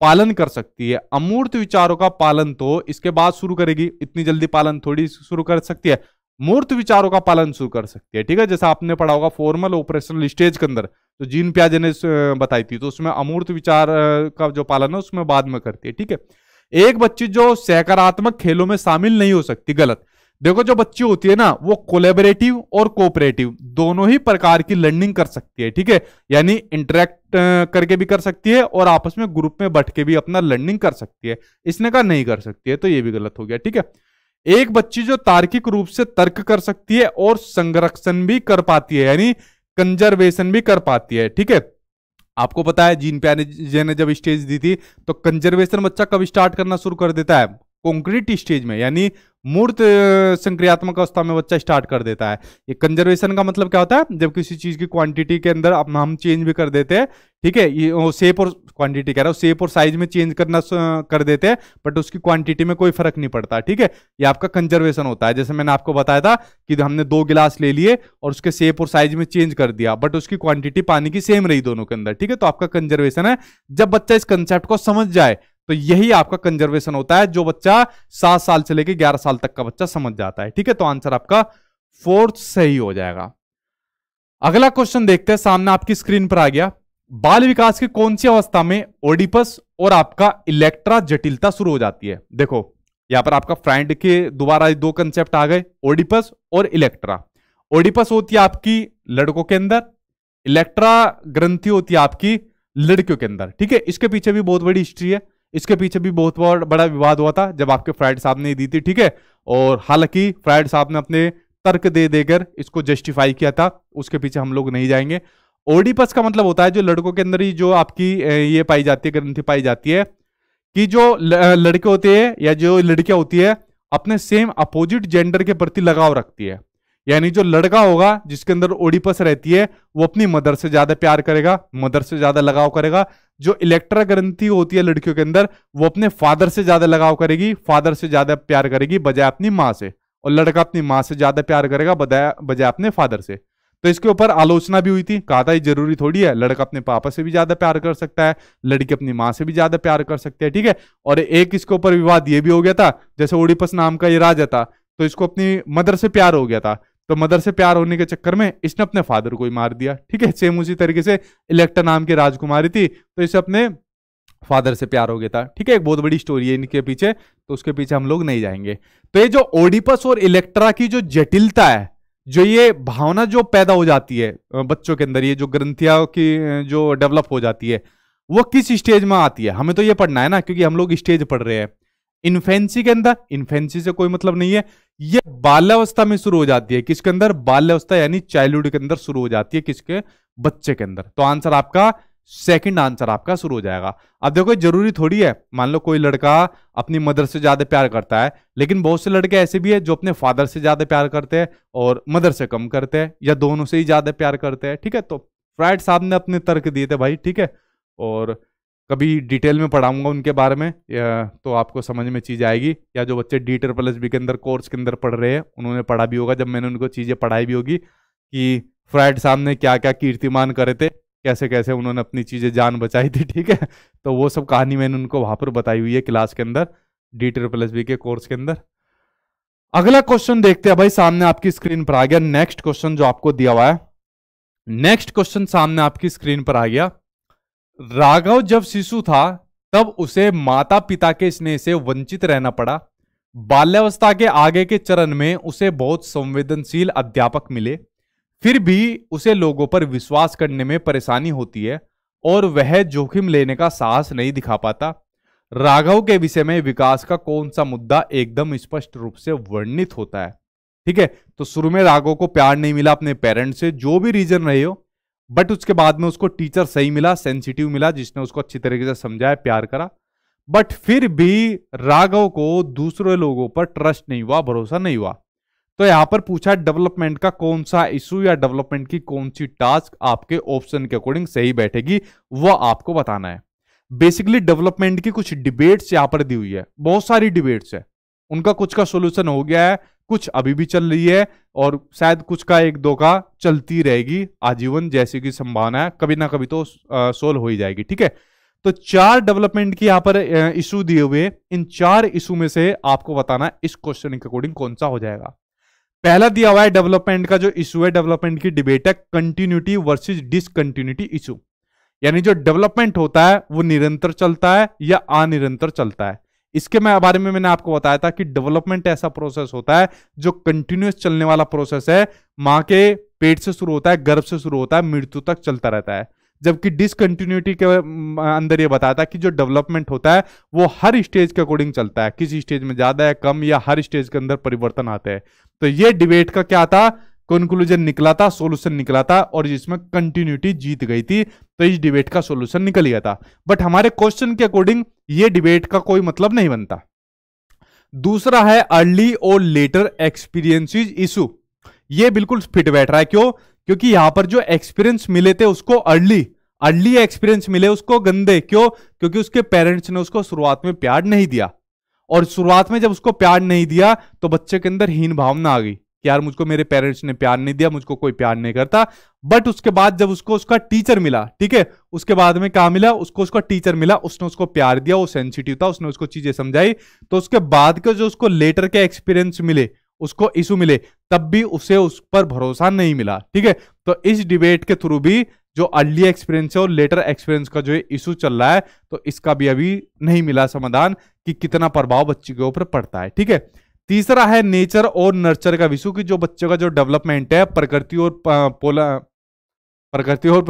Speaker 1: पालन कर सकती है अमूर्त विचारों का पालन तो इसके बाद शुरू करेगी इतनी जल्दी पालन थोड़ी शुरू कर सकती है मूर्त विचारों का पालन शुरू कर सकती है ठीक है जैसा आपने पढ़ा होगा फॉर्मल ऑपरेशनल स्टेज के अंदर तो जीन प्याजे ने बताई थी तो उसमें अमूर्त विचार का जो पालन है उसमें बाद में करती है ठीक है एक बच्ची जो सकारात्मक खेलों में शामिल नहीं हो सकती गलत देखो जो बच्ची होती है ना वो कोलेबरेटिव और कोऑपरेटिव दोनों ही प्रकार की लर्निंग कर सकती है ठीक है यानी इंटरेक्ट करके भी कर सकती है और आपस में ग्रुप में बैठ के भी अपना लर्निंग कर सकती है इसने कहा नहीं कर सकती है तो ये भी गलत हो गया ठीक है एक बच्ची जो तार्किक रूप से तर्क कर सकती है और संरक्षण भी कर पाती है यानी कंजर्वेशन भी कर पाती है ठीक है आपको पता है जीन प्यारे ने जब स्टेज दी थी तो कंजर्वेशन बच्चा कब स्टार्ट करना शुरू कर देता है कॉन्क्रीट स्टेज में यानी मूर्त संक्रियात्मक अवस्था में बच्चा स्टार्ट कर देता है ये कंजर्वेशन का मतलब क्या होता है जब किसी चीज की क्वांटिटी के अंदर अब हम चेंज भी कर देते हैं ठीक है ये सेप और क्वांटिटी कह रहा हूँ सेप और साइज में चेंज करना कर देते हैं बट उसकी क्वांटिटी में कोई फर्क नहीं पड़ता ठीक है ये आपका कंजर्वेशन होता है जैसे मैंने आपको बताया था कि हमने दो गिलास ले लिए और उसके सेप और साइज में चेंज कर दिया बट उसकी क्वांटिटी पानी की सेम रही दोनों के अंदर ठीक है तो आपका कंजर्वेशन है जब बच्चा इस कंसेप्ट को समझ जाए तो यही आपका कंजर्वेशन होता है जो बच्चा सात साल से लेकर ग्यारह साल तक का बच्चा समझ जाता है ठीक है तो आंसर आपका फोर्थ सही हो जाएगा अगला क्वेश्चन देखते हैं सामने आपकी स्क्रीन पर आ गया बाल विकास की कौन सी अवस्था में ओडिपस और आपका इलेक्ट्रा जटिलता शुरू हो जाती है देखो यहां पर आपका फ्रेंड के दोबारा दो कंसेप्ट आ गए ओडिपस और इलेक्ट्रा ओडिपस होती है आपकी लड़कों के अंदर इलेक्ट्रा ग्रंथि होती है आपकी लड़कियों के अंदर ठीक है इसके पीछे भी बहुत बड़ी हिस्ट्री है इसके पीछे भी बहुत बहुत बड़ा विवाद हुआ था जब आपके फ्राइड साहब ने दी थी ठीक है और हालांकि फ्राइड साहब ने अपने तर्क दे देकर इसको जस्टिफाई किया था उसके पीछे हम लोग नहीं जाएंगे ओडिपस का मतलब होता है जो लड़कों के अंदर ही जो आपकी ये पाई जाती है ग्रंथि पाई जाती है कि जो लड़के होते हैं या जो लड़कियां होती है अपने सेम अपोजिट जेंडर के प्रति लगाव रखती है यानी जो लड़का होगा जिसके अंदर ओडिपस रहती है वो अपनी मदर से ज्यादा प्यार करेगा मदर से ज्यादा लगाव करेगा जो इलेक्ट्रा ग्रंथि होती है लड़कियों के अंदर वो अपने फादर से ज्यादा लगाव करेगी फादर से ज्यादा प्यार करेगी बजाय अपनी माँ से और लड़का अपनी माँ से ज्यादा प्यार करेगा बजाय बजाय अपने फादर से तो इसके ऊपर आलोचना भी हुई थी कहा था ये जरूरी थोड़ी है लड़का अपने पापा से भी ज्यादा प्यार कर सकता है लड़की अपनी माँ से भी ज्यादा प्यार कर सकती है ठीक है और एक इसके ऊपर विवाद ये भी हो गया था जैसे ओडिपस नाम का ये राजा था तो इसको अपनी मदर से प्यार हो गया था तो मदर से प्यार होने के चक्कर में इसने अपने फादर को ही मार दिया ठीक है सेम उसी तरीके से इलेक्टा नाम की राजकुमारी थी तो इसे अपने फादर से प्यार हो गया था ठीक है एक बहुत बड़ी स्टोरी है इनके पीछे तो उसके पीछे हम लोग नहीं जाएंगे तो ये जो ओडिपस और इलेक्ट्रा की जो जटिलता है जो ये भावना जो पैदा हो जाती है बच्चों के अंदर ये जो ग्रंथियां की जो डेवलप हो जाती है वो किस स्टेज में आती है हमें तो ये पढ़ना है ना क्योंकि हम लोग स्टेज पढ़ रहे हैं इन्फेंसी के अंदर इन्फेंसी से कोई मतलब नहीं है यह बाल्यावस्था में शुरू हो जाती है किसके अंदर बाल्यावस्था यानी चाइल्डहुड के अंदर शुरू हो जाती है किसके बच्चे के अंदर तो आंसर आपका सेकंड आंसर आपका शुरू हो जाएगा अब देखो जरूरी थोड़ी है मान लो कोई लड़का अपनी मदर से ज्यादा प्यार करता है लेकिन बहुत से लड़के ऐसे भी है जो अपने फादर से ज्यादा प्यार करते हैं और मदर से कम करते हैं या दोनों से ही ज्यादा प्यार करते हैं ठीक है तो फ्राइड साहब ने अपने तर्क दिए थे भाई ठीक है और कभी डिटेल में पढ़ाऊंगा उनके बारे में तो आपको समझ में चीज़ आएगी या जो बच्चे डी ट्रिपल एस बी के अंदर कोर्स के अंदर पढ़ रहे हैं उन्होंने पढ़ा भी होगा जब मैंने उनको चीज़ें पढ़ाई भी होगी कि फ्राइड साहब ने क्या क्या कीर्तिमान करे थे कैसे कैसे उन्होंने अपनी चीज़ें जान बचाई थी ठीक है [LAUGHS] तो वो सब कहानी मैंने उनको वहाँ पर बताई हुई है क्लास के अंदर डी ट्रिपल एस बी के कोर्स के अंदर अगला क्वेश्चन देखते हैं भाई सामने आपकी स्क्रीन पर आ गया नेक्स्ट क्वेश्चन जो आपको दिया हुआ है नेक्स्ट क्वेश्चन सामने आपकी स्क्रीन पर आ गया राघव जब शिशु था तब उसे माता पिता के स्नेह से वंचित रहना पड़ा बाल्यावस्था के आगे के चरण में उसे बहुत संवेदनशील अध्यापक मिले फिर भी उसे लोगों पर विश्वास करने में परेशानी होती है और वह जोखिम लेने का साहस नहीं दिखा पाता राघव के विषय में विकास का कौन सा मुद्दा एकदम स्पष्ट रूप से वर्णित होता है ठीक है तो शुरू में राघव को प्यार नहीं मिला अपने पेरेंट्स से जो भी रीजन रहे हो बट उसके बाद में उसको टीचर सही मिला सेंसिटिव मिला जिसने उसको अच्छी तरीके से समझाया प्यार करा बट फिर भी राघव को दूसरे लोगों पर ट्रस्ट नहीं हुआ भरोसा नहीं हुआ तो यहां पर पूछा डेवलपमेंट का कौन सा इशू या डेवलपमेंट की कौन सी टास्क आपके ऑप्शन के अकॉर्डिंग सही बैठेगी वह आपको बताना है बेसिकली डेवलपमेंट की कुछ डिबेट्स यहां पर दी हुई है बहुत सारी डिबेट्स है उनका कुछ का सोल्यूशन हो गया है कुछ अभी भी चल रही है और शायद कुछ का एक दो का चलती रहेगी आजीवन जैसे की संभावना है कभी ना कभी तो सोल्व हो ही जाएगी ठीक है तो चार डेवलपमेंट की यहां पर इशू दिए हुए इन चार इशू में से आपको बताना इस क्वेश्चन के अकॉर्डिंग कौन सा हो जाएगा पहला दिया हुआ है डेवलपमेंट का जो इशू है डेवलपमेंट की डिबेट है कंटिन्यूटी वर्सेज डिसकंटिन्यूटी इशू यानी जो डेवलपमेंट होता है वो निरंतर चलता है या अनिरंतर चलता है इसके मैं बारे में मैंने आपको बताया था कि डेवलपमेंट ऐसा प्रोसेस होता है जो कंटिन्यूस चलने वाला प्रोसेस है माँ के पेट से शुरू होता है गर्भ से शुरू होता है मृत्यु तक चलता रहता है जबकि डिसकंटिन्यूटी के अंदर ये बताया था कि जो डेवलपमेंट होता है वो हर स्टेज के अकॉर्डिंग चलता है किस स्टेज में ज्यादा है कम या हर स्टेज के अंदर परिवर्तन आते हैं तो ये डिबेट का क्या था कंक्लूजन निकला था सोल्यूशन निकला था और जिसमें कंटिन्यूटी जीत गई थी तो इस डिबेट का सोल्यूशन निकल गया था बट हमारे क्वेश्चन के अकॉर्डिंग ये डिबेट का कोई मतलब नहीं बनता दूसरा है अर्ली और लेटर एक्सपीरियंस इशू ये बिल्कुल फिट बैठ रहा है क्यों क्योंकि यहां पर जो एक्सपीरियंस मिले थे उसको अर्ली अर्ली एक्सपीरियंस मिले उसको गंदे क्यों क्योंकि उसके पेरेंट्स ने उसको शुरुआत में प्यार नहीं दिया और शुरुआत में जब उसको प्यार नहीं दिया तो बच्चे के अंदर हीन भावना आ गई कि यार मुझको मेरे पेरेंट्स ने प्यार नहीं दिया मुझको कोई प्यार नहीं करता बट उसके बाद जब उसको उसका टीचर मिला ठीक है उसके बाद में कहा मिला उसको उसका टीचर मिला उसने उसको प्यार दिया वो सेंसिटिव था उसने उसको चीजें समझाई तो उसके बाद के जो उसको लेटर के एक्सपीरियंस मिले उसको इशू मिले तब भी उसे उस पर भरोसा नहीं मिला ठीक है तो इस डिबेट के थ्रू भी जो अर्ली एक्सपीरियंस है और लेटर एक्सपीरियंस का जो इशू चल रहा है तो इसका भी अभी नहीं मिला समाधान कि कितना प्रभाव बच्चे के ऊपर पड़ता है ठीक है तीसरा है नेचर और नर्चर का विषय कि जो बच्चों का जो डेवलपमेंट है प्रकृति और पोला प्रकृति और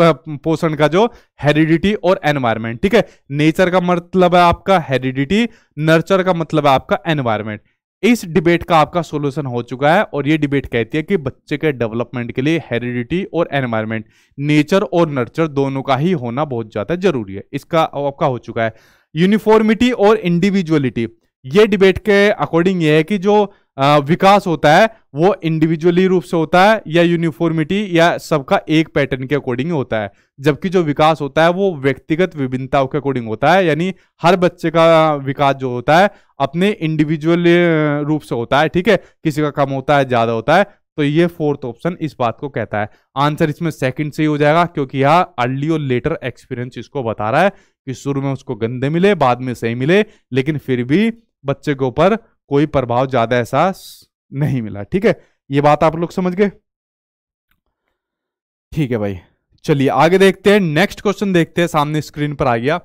Speaker 1: पोषण का जो हेरिडिटी और एनवायरमेंट ठीक है नेचर का मतलब है आपका हेरिडिटी नर्चर का मतलब है आपका एनवायरमेंट इस डिबेट का आपका सोल्यूशन हो चुका है और ये डिबेट कहती है कि बच्चे के डेवलपमेंट के लिए हेरिडिटी और एनवायरमेंट नेचर और नर्चर दोनों का ही होना बहुत ज़्यादा जरूरी है इसका आपका हो चुका है यूनिफॉर्मिटी और इंडिविजुअलिटी ये डिबेट के अकॉर्डिंग ये है कि जो विकास होता है वो इंडिविजुअली रूप से होता है या यूनिफॉर्मिटी या सबका एक पैटर्न के अकॉर्डिंग होता है जबकि जो विकास होता है वो व्यक्तिगत विभिन्नताओं के अकॉर्डिंग होता है यानी हर बच्चे का विकास जो होता है अपने इंडिविजुअल रूप से होता है ठीक है किसी का कम होता है ज़्यादा होता है तो ये फोर्थ ऑप्शन इस बात को कहता है आंसर इसमें सेकंड से ही हो जाएगा क्योंकि यहाँ अर्ली और लेटर एक्सपीरियंस इसको बता रहा है कि शुरू में उसको गंदे मिले बाद में सही मिले लेकिन फिर भी बच्चे के ऊपर कोई प्रभाव ज्यादा एहसास नहीं मिला ठीक है ये बात आप लोग समझ गए ठीक है भाई चलिए आगे देखते हैं नेक्स्ट क्वेश्चन देखते हैं सामने स्क्रीन पर आ गया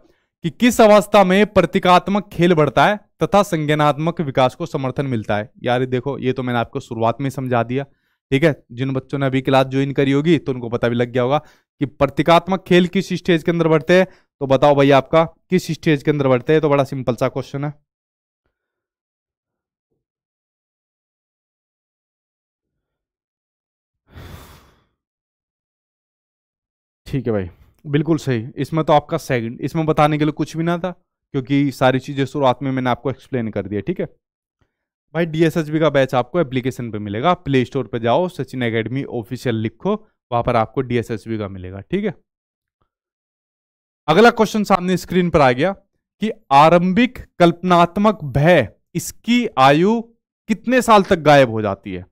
Speaker 1: कि किस अवस्था में प्रतीकात्मक खेल बढ़ता है तथा संज्ञानात्मक विकास को समर्थन मिलता है यार देखो ये तो मैंने आपको शुरुआत में समझा दिया ठीक है जिन बच्चों ने अभी क्लास ज्वाइन करी होगी तो उनको पता भी लग गया होगा कि प्रतीकात्मक खेल किस स्टेज के अंदर बढ़ते हैं तो बताओ भाई आपका किस स्टेज के अंदर बढ़ते हैं तो बड़ा सिंपल सा क्वेश्चन है ठीक है भाई बिल्कुल सही इसमें तो आपका सेकंड इसमें बताने के लिए कुछ भी ना था क्योंकि सारी चीज़ें शुरुआत में मैंने आपको एक्सप्लेन कर दिया ठीक है भाई डी का बैच आपको एप्लीकेशन पे मिलेगा प्ले स्टोर पर जाओ सचिन अकेडमी ऑफिशियल लिखो वहाँ पर आपको डी का मिलेगा ठीक है अगला क्वेश्चन सामने स्क्रीन पर आ गया कि आरंभिक कल्पनात्मक भय इसकी आयु कितने साल तक गायब हो जाती है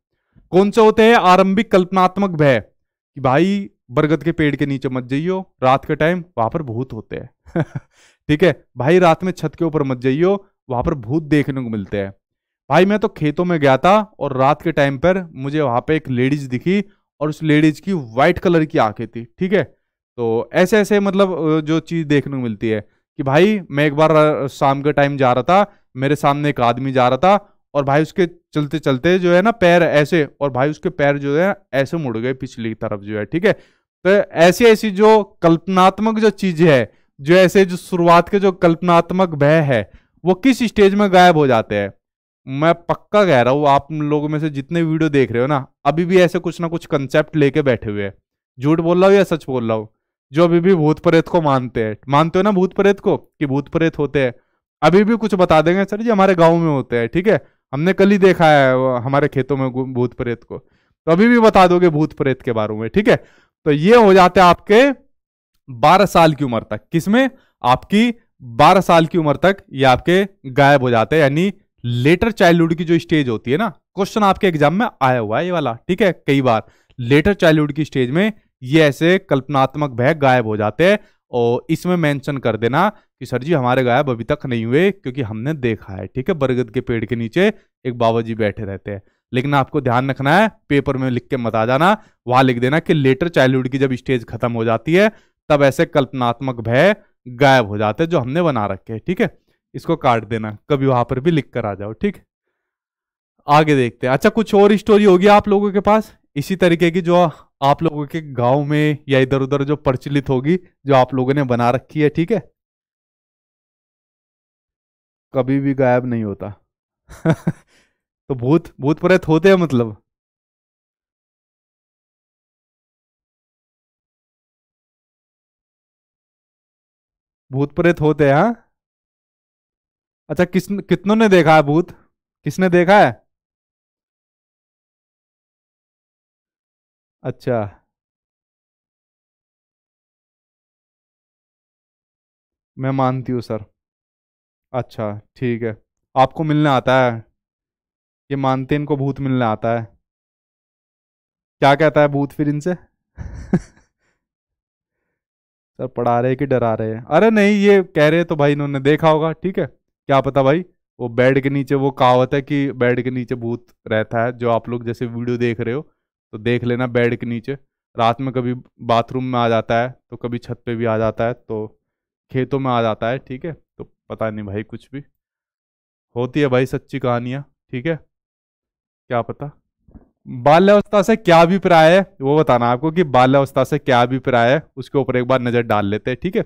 Speaker 1: कौन से होते हैं आरंभिक कल्पनात्मक भय कि भाई बरगद के पेड़ के नीचे मत जाइयो रात के टाइम वहां पर भूत होते हैं [LAUGHS] ठीक है भाई रात में छत के ऊपर मत जाइयो वहां पर भूत देखने को मिलते हैं भाई मैं तो खेतों में गया था और रात के टाइम पर मुझे वहां पे एक लेडीज दिखी और उस लेडीज की वाइट कलर की आंखें थी ठीक है तो ऐसे ऐसे मतलब जो चीज देखने को मिलती है कि भाई मैं एक बार शाम के टाइम जा रहा था मेरे सामने एक आदमी जा रहा था और भाई उसके चलते चलते जो है ना पैर ऐसे और भाई उसके पैर जो है ऐसे मुड़ गए पिछली तरफ जो है ठीक है तो ऐसी ऐसी जो कल्पनात्मक जो चीज है जो ऐसे जो शुरुआत के जो कल्पनात्मक भय है वो किस स्टेज में गायब हो जाते हैं मैं पक्का कह रहा हूँ आप लोगों में से जितने वीडियो देख रहे हो ना अभी भी ऐसे कुछ ना कुछ कंसेप्ट लेके बैठे हुए हैं झूठ बोल रहा हूँ या सच बोल रहा हूँ जो अभी भी भूत प्रेत को मानते हैं मानते हो ना भूत प्रेत को कि भूत प्रेत होते हैं अभी भी कुछ बता देंगे सर जी हमारे गाँव में होते हैं ठीक है हमने कल ही देखा है हमारे खेतों में भूत प्रेत को तो अभी भी बता दोगे भूत प्रेत के बारे में ठीक है तो ये हो जाते हैं आपके बारह साल की उम्र तक किसमें आपकी बारह साल की उम्र तक ये आपके गायब हो जाते हैं यानी लेटर चाइल्डहुड की जो स्टेज होती है ना क्वेश्चन आपके एग्जाम में आया हुआ है ये वाला ठीक है कई बार लेटर चाइल्डहुड की स्टेज में ये ऐसे कल्पनात्मक भय गायब हो जाते हैं और इसमें मेंशन कर देना कि सर जी हमारे गायब अभी तक नहीं हुए क्योंकि हमने देखा है ठीक है बरगद के पेड़ के नीचे एक बाबा जी बैठे रहते हैं लेकिन आपको ध्यान रखना है पेपर में लिख के मत आ जाना वहां लिख देना कि लेटर चाइल्डहुड की जब स्टेज खत्म हो जाती है तब ऐसे कल्पनात्मक भय गायब हो जाते हैं जो हमने बना रखे हैं ठीक है इसको काट देना कभी वहां पर भी लिख कर आ जाओ ठीक आगे देखते हैं अच्छा कुछ और स्टोरी होगी आप लोगों के पास इसी तरीके की जो आप लोगों के गांव में या इधर उधर जो प्रचलित होगी जो आप लोगों ने बना रखी है ठीक है कभी भी गायब नहीं होता [LAUGHS] तो भूत भूत प्रेत होते हैं मतलब
Speaker 2: भूत प्रेत होते हैं हा अच्छा किस कितनों ने देखा है भूत किसने देखा है अच्छा
Speaker 1: मैं मानती हूँ सर अच्छा ठीक है आपको मिलने आता है ये मानते इनको भूत मिलने आता है क्या कहता है भूत फिर इनसे सर पढ़ा रहे कि डरा रहे हैं अरे नहीं ये कह रहे तो भाई इन्होंने देखा होगा ठीक है क्या पता भाई वो बेड के नीचे वो कहावत है कि बेड के नीचे भूत रहता है जो आप लोग जैसे वीडियो देख रहे हो तो देख लेना बेड के नीचे रात में कभी बाथरूम में आ जाता है तो कभी छत पे भी आ जाता है तो खेतों में आ जाता है ठीक है तो पता नहीं भाई कुछ भी होती है भाई सच्ची कहानियाँ ठीक है क्या पता बाल्यावस्था से क्या अभिप्राय है वो बताना आपको कि बाल्यावस्था से क्या अभिप्राय है उसके ऊपर एक बार नजर डाल लेते हैं ठीक है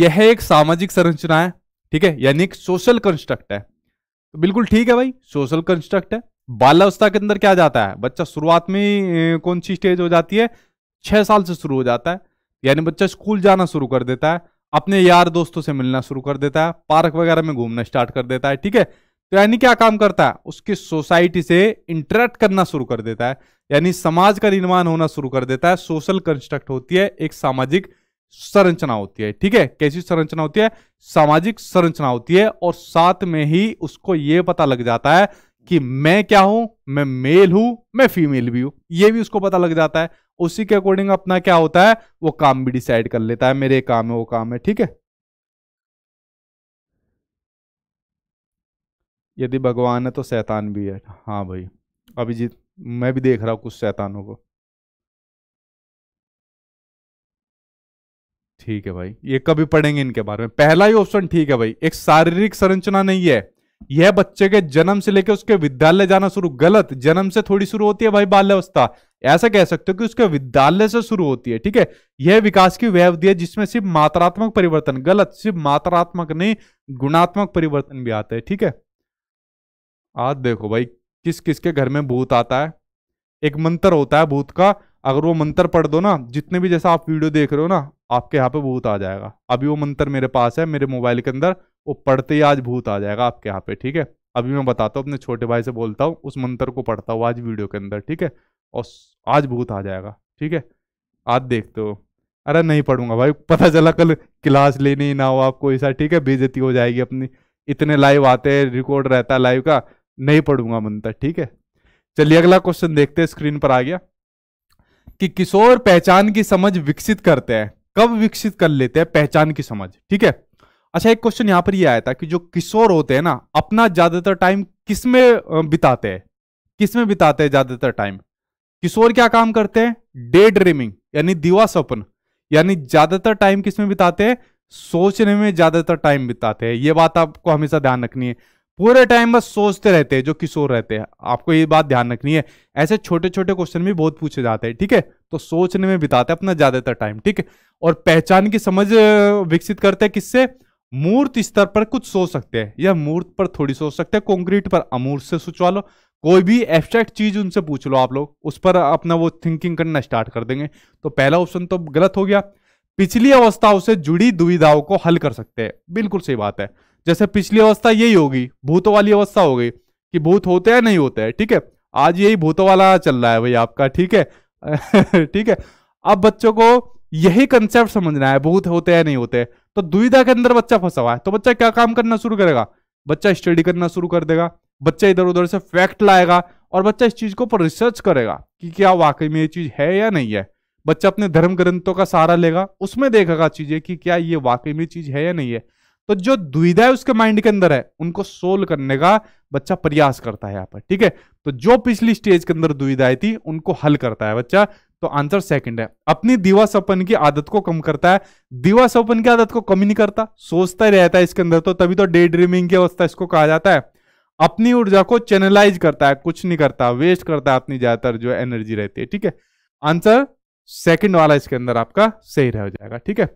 Speaker 1: यह एक सामाजिक संरचना है ठीक है यानी एक सोशल कंस्ट्रक्ट है तो बिल्कुल ठीक है भाई सोशल कंस्ट्रक्ट है बाल्यावस्था के अंदर क्या जाता है बच्चा शुरुआत में कौन सी स्टेज हो जाती है छह साल से शुरू हो जाता है यानी बच्चा स्कूल जाना शुरू कर देता है अपने यार दोस्तों से मिलना शुरू कर देता है पार्क वगैरह में घूमना स्टार्ट कर देता है ठीक है तो यानी क्या काम करता है उसकी सोसाइटी से इंटरेक्ट करना शुरू कर देता है यानी समाज का निर्माण होना शुरू कर देता है सोशल कंस्ट्रक्ट होती है एक सामाजिक संरचना होती है ठीक है कैसी संरचना होती है सामाजिक संरचना होती है और साथ में ही उसको यह पता लग जाता है कि मैं क्या हूं मैं मेल हूं मैं फीमेल भी हूं ये भी उसको पता लग जाता है उसी के अकॉर्डिंग अपना क्या होता है वो काम भी डिसाइड कर लेता है मेरे काम है वो काम है ठीक है यदि भगवान है तो शैतान भी है हाँ भाई अभिजीत मैं भी देख रहा हूं कुछ शैतानों को ठीक है भाई ये कभी पढ़ेंगे इनके बारे में पहला ही ऑप्शन ठीक है भाई एक शारीरिक संरचना नहीं है यह बच्चे के जन्म से लेकर उसके विद्यालय जाना शुरू गलत जन्म से थोड़ी शुरू होती है भाई बाल्यावस्था ऐसा कह सकते हो कि उसके विद्यालय से शुरू होती है ठीक है यह विकास की वह अवधि है जिसमें सिर्फ मात्रात्मक परिवर्तन गलत सिर्फ मात्रात्मक नहीं गुणात्मक परिवर्तन भी आता है ठीक है आज देखो भाई किस किस के घर में भूत आता है एक मंत्र होता है भूत का अगर वो मंत्र पढ़ दो ना जितने भी जैसा आप वीडियो देख रहे हो ना आपके यहाँ पे भूत आ जाएगा अभी वो मंत्र मेरे पास है मेरे मोबाइल के अंदर वो पढ़ते ही आज भूत आ जाएगा आपके यहाँ पे ठीक है अभी मैं बताता हूँ अपने छोटे भाई से बोलता हूँ उस मंत्र को पढ़ता हूँ आज वीडियो के अंदर ठीक है और आज भूत आ जाएगा ठीक है आज देखते हो अरे नहीं पढ़ूंगा भाई पता चला कल क्लास लेनी ही ना हो आपको ऐसा ठीक है बेजती हो जाएगी अपनी इतने लाइव आते हैं रिकॉर्ड रहता है लाइव का नहीं पढ़ूंगा मंत्र ठीक है चलिए अगला क्वेश्चन देखते हैं स्क्रीन पर आ गया कि किशोर पहचान की समझ विकसित करते हैं कब विकसित कर लेते हैं पहचान की समझ ठीक है अच्छा एक क्वेश्चन यहाँ पर ये आया था कि जो किशोर होते हैं ना अपना ज्यादातर टाइम किस में बिताते हैं किस में बिताते हैं ज्यादातर टाइम किशोर क्या काम करते हैं डे ड्रीमिंग यानी दीवा स्वप्न यानी ज्यादातर टाइम किस में बिताते हैं सोचने में ज्यादातर टाइम बिताते हैं ये बात आपको हमेशा ध्यान रखनी है पूरे टाइम बस सोचते रहते हैं जो किशोर रहते हैं आपको ये बात ध्यान रखनी है ऐसे छोटे छोटे क्वेश्चन भी बहुत पूछे जाते हैं ठीक है तो सोचने में बिताते हैं अपना ज्यादातर टाइम ठीक है और पहचान की समझ विकसित करते हैं किससे मूर्त स्तर पर कुछ सोच सकते हैं या मूर्त पर थोड़ी सोच सकते हैं कॉन्क्रीट पर अमूर्त से सोचवा लो कोई भी एब्स्ट्रैक्ट चीज उनसे पूछ लो आप लोग उस पर अपना वो थिंकिंग करना स्टार्ट कर देंगे तो पहला ऑप्शन तो गलत हो गया पिछली अवस्थाओं से जुड़ी दुविधाओं को हल कर सकते हैं बिल्कुल सही बात है जैसे पिछली अवस्था यही होगी भूतों वाली अवस्था हो गई कि भूत होते हैं नहीं होते हैं ठीक है आज यही भूतों वाला चल रहा है भाई आपका ठीक है [LAUGHS] ठीक है अब बच्चों को यही कंसेप्ट समझना है भूत होते हैं नहीं होते तो दुविधा के अंदर बच्चा फंसा हुआ है तो बच्चा क्या काम करना शुरू करेगा बच्चा स्टडी करना शुरू कर देगा बच्चा इधर उधर से फैक्ट लाएगा और बच्चा इस चीज के ऊपर रिसर्च करेगा कि क्या वाकई में ये चीज है या नहीं है बच्चा अपने धर्म ग्रंथों का सहारा लेगा उसमें देखेगा चीजें कि क्या ये वाकई में चीज है या नहीं है तो जो द्विधा है उसके माइंड के अंदर है उनको सोल्व करने का बच्चा प्रयास करता है यहाँ पर ठीक है तो जो पिछली स्टेज के अंदर दुविधाएं थी उनको हल करता है बच्चा तो आंसर सेकंड है अपनी दीवा सपन की आदत को कम करता है दीवा सपन की आदत को कम ही नहीं करता सोचता ही रहता है इसके अंदर तो तभी तो डे ड्रीमिंग की अवस्था इसको कहा जाता है अपनी ऊर्जा को चैनलाइज करता है कुछ नहीं करता वेस्ट करता है अपनी ज्यादातर जो एनर्जी रहती है ठीक है आंसर सेकंड वाला इसके अंदर आपका सही रह जाएगा ठीक है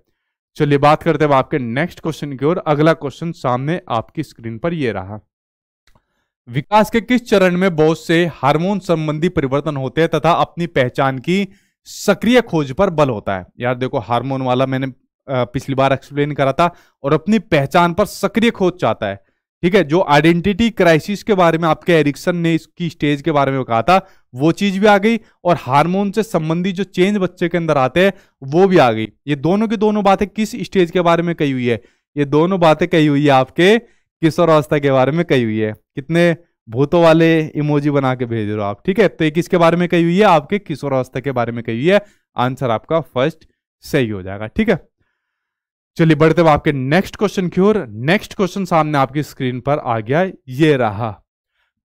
Speaker 1: चलिए बात करते हैं आपके नेक्स्ट क्वेश्चन की ओर अगला क्वेश्चन सामने आपकी स्क्रीन पर यह रहा विकास के किस चरण में बहुत से हार्मोन संबंधी परिवर्तन होते हैं तथा अपनी पहचान की सक्रिय खोज पर बल होता है यार देखो हार्मोन वाला मैंने पिछली बार एक्सप्लेन करा था और अपनी पहचान पर सक्रिय खोज चाहता है ठीक है जो आइडेंटिटी क्राइसिस के बारे में आपके एरिक्सन ने इसकी स्टेज के बारे में कहा था वो चीज भी आ गई और हार्मोन से संबंधित जो चेंज बच्चे के अंदर आते हैं वो भी आ गई ये दोनों की दोनों बातें किस स्टेज के बारे में कही हुई है ये दोनों बातें कही हुई है आपके किशोर अवस्था के बारे में कही हुई है कितने भूतों वाले इमोजी बना के भेज रहे हो आप ठीक है तो ये किसके बारे में कही हुई है आपके किशोर अवस्था के बारे में कही हुई है आंसर आपका फर्स्ट सही हो जाएगा ठीक है चलिए बढ़ते हुए आपके नेक्स्ट क्वेश्चन की ओर नेक्स्ट क्वेश्चन सामने आपकी स्क्रीन पर आ गया ये रहा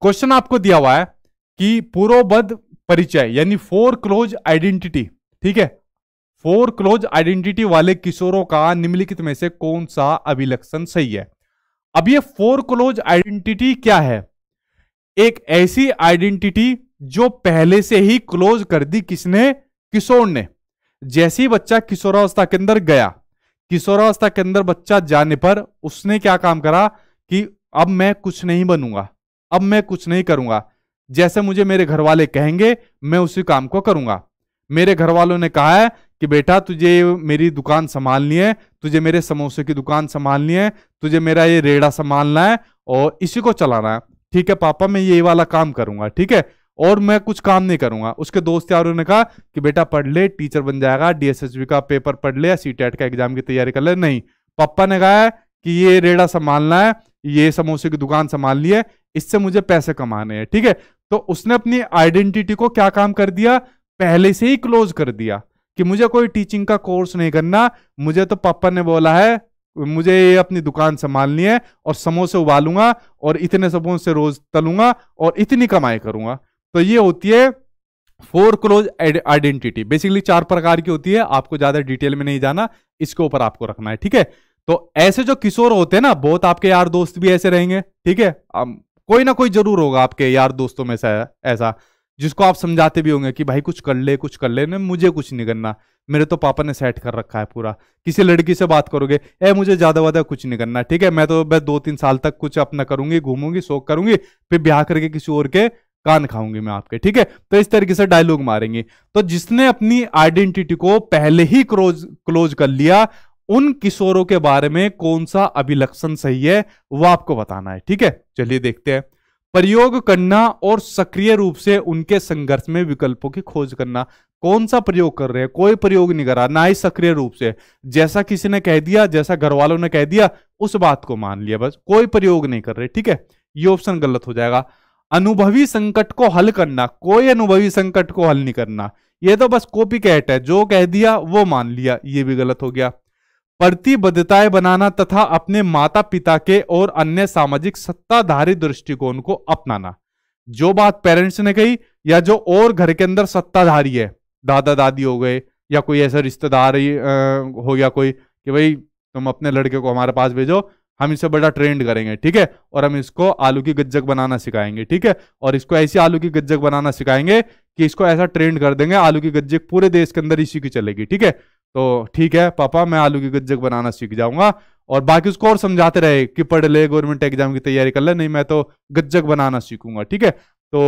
Speaker 1: क्वेश्चन आपको दिया हुआ है कि पूर्वबद्ध परिचय यानी फोर क्लोज आइडेंटिटी ठीक है फोर क्लोज आइडेंटिटी वाले किशोरों का निम्नलिखित में से कौन सा अभिलक्षण सही है अब ये फोर क्लोज आइडेंटिटी क्या है एक ऐसी आइडेंटिटी जो पहले से ही क्लोज कर दी किसने किशोर ने जैसे ही बच्चा किशोरावस्था के अंदर गया किशोरावस्था के अंदर बच्चा जाने पर उसने क्या काम करा कि अब मैं कुछ नहीं बनूंगा अब मैं कुछ नहीं करूंगा जैसे मुझे मेरे घर वाले कहेंगे मैं उसी काम को करूंगा मेरे घर वालों ने कहा है कि बेटा तुझे मेरी दुकान संभालनी है तुझे मेरे समोसे की दुकान संभालनी है तुझे मेरा ये रेड़ा संभालना है और इसी को चलाना है ठीक है पापा मैं ये वाला काम करूंगा ठीक है और मैं कुछ काम नहीं करूंगा उसके दोस्त यारों ने कहा कि बेटा पढ़ ले टीचर बन जाएगा डीएसएसबी का पेपर पढ़ ले या सी का एग्जाम की तैयारी कर ले नहीं पप्पा ने कहा कि ये रेड़ा संभालना है ये समोसे की दुकान संभालनी है इससे मुझे पैसे कमाने हैं ठीक है तो उसने अपनी आइडेंटिटी को क्या काम कर दिया पहले से ही क्लोज कर दिया कि मुझे कोई टीचिंग का कोर्स नहीं करना मुझे तो पापा ने बोला है मुझे ये अपनी दुकान संभालनी है और समोसे उबालूंगा और इतने समोसे रोज तलूंगा और इतनी कमाई करूंगा तो ये होती है फोर क्लोज आइडेंटिटी बेसिकली चार प्रकार की होती है आपको ज्यादा डिटेल में नहीं जाना इसके ऊपर आपको रखना है ठीक है तो ऐसे जो किशोर होते हैं ना बहुत आपके यार दोस्त भी ऐसे रहेंगे ठीक है कोई ना कोई जरूर होगा आपके यार दोस्तों में से ऐसा जिसको आप समझाते भी होंगे कि भाई कुछ कर ले कुछ कर ले ने, मुझे कुछ नहीं करना मेरे तो पापा ने सेट कर रखा है पूरा किसी लड़की से बात करोगे ए मुझे ज़्यादा वादा कुछ नहीं करना ठीक है मैं तो मैं दो तीन साल तक कुछ अपना करूंगी घूमूंगी शोक करूंगी फिर ब्याह करके किसी और के कान खाऊंगी मैं आपके ठीक है तो इस तरीके से डायलॉग मारेंगे तो जिसने अपनी आइडेंटिटी को पहले ही क्लोज क्लोज कर लिया उन किशोरों के बारे में कौन सा अभिलक्षण सही है वो आपको बताना है ठीक है चलिए देखते हैं प्रयोग करना और सक्रिय रूप से उनके संघर्ष में विकल्पों की खोज करना कौन सा प्रयोग कर रहे हैं कोई प्रयोग नहीं करा ना ही सक्रिय रूप से जैसा किसी ने कह दिया जैसा घर वालों ने कह दिया उस बात को मान लिया बस कोई प्रयोग नहीं कर रहे ठीक है ये ऑप्शन गलत हो जाएगा अनुभवी संकट को हल करना कोई अनुभवी संकट को हल नहीं करना यह तो बस कॉपी कैट है जो कह दिया वो मान लिया ये भी गलत हो गया प्रतिबद्धताएं बनाना तथा अपने माता पिता के और अन्य सामाजिक सत्ताधारी दृष्टिकोण को अपनाना जो बात पेरेंट्स ने कही या जो और घर के अंदर सत्ताधारी है दादा दादी हो गए या कोई ऐसा रिश्तेदार हो गया कोई कि भाई तुम अपने लड़के को हमारे पास भेजो हम इसे बड़ा ट्रेंड करेंगे ठीक है और हम इसको आलू की गज्जक बनाना सिखाएंगे ठीक है और इसको ऐसी आलू की गज्जक बनाना सिखाएंगे कि इसको ऐसा ट्रेंड कर देंगे आलू की गज्जक पूरे देश के अंदर इसी की चलेगी ठीक है तो ठीक है पापा मैं आलू की गज्जक बनाना सीख जाऊंगा और बाकी उसको और समझाते रहे कि पढ़ ले गवर्नमेंट एग्जाम की तैयारी कर ले नहीं मैं तो गज्जक बनाना सीखूंगा ठीक है तो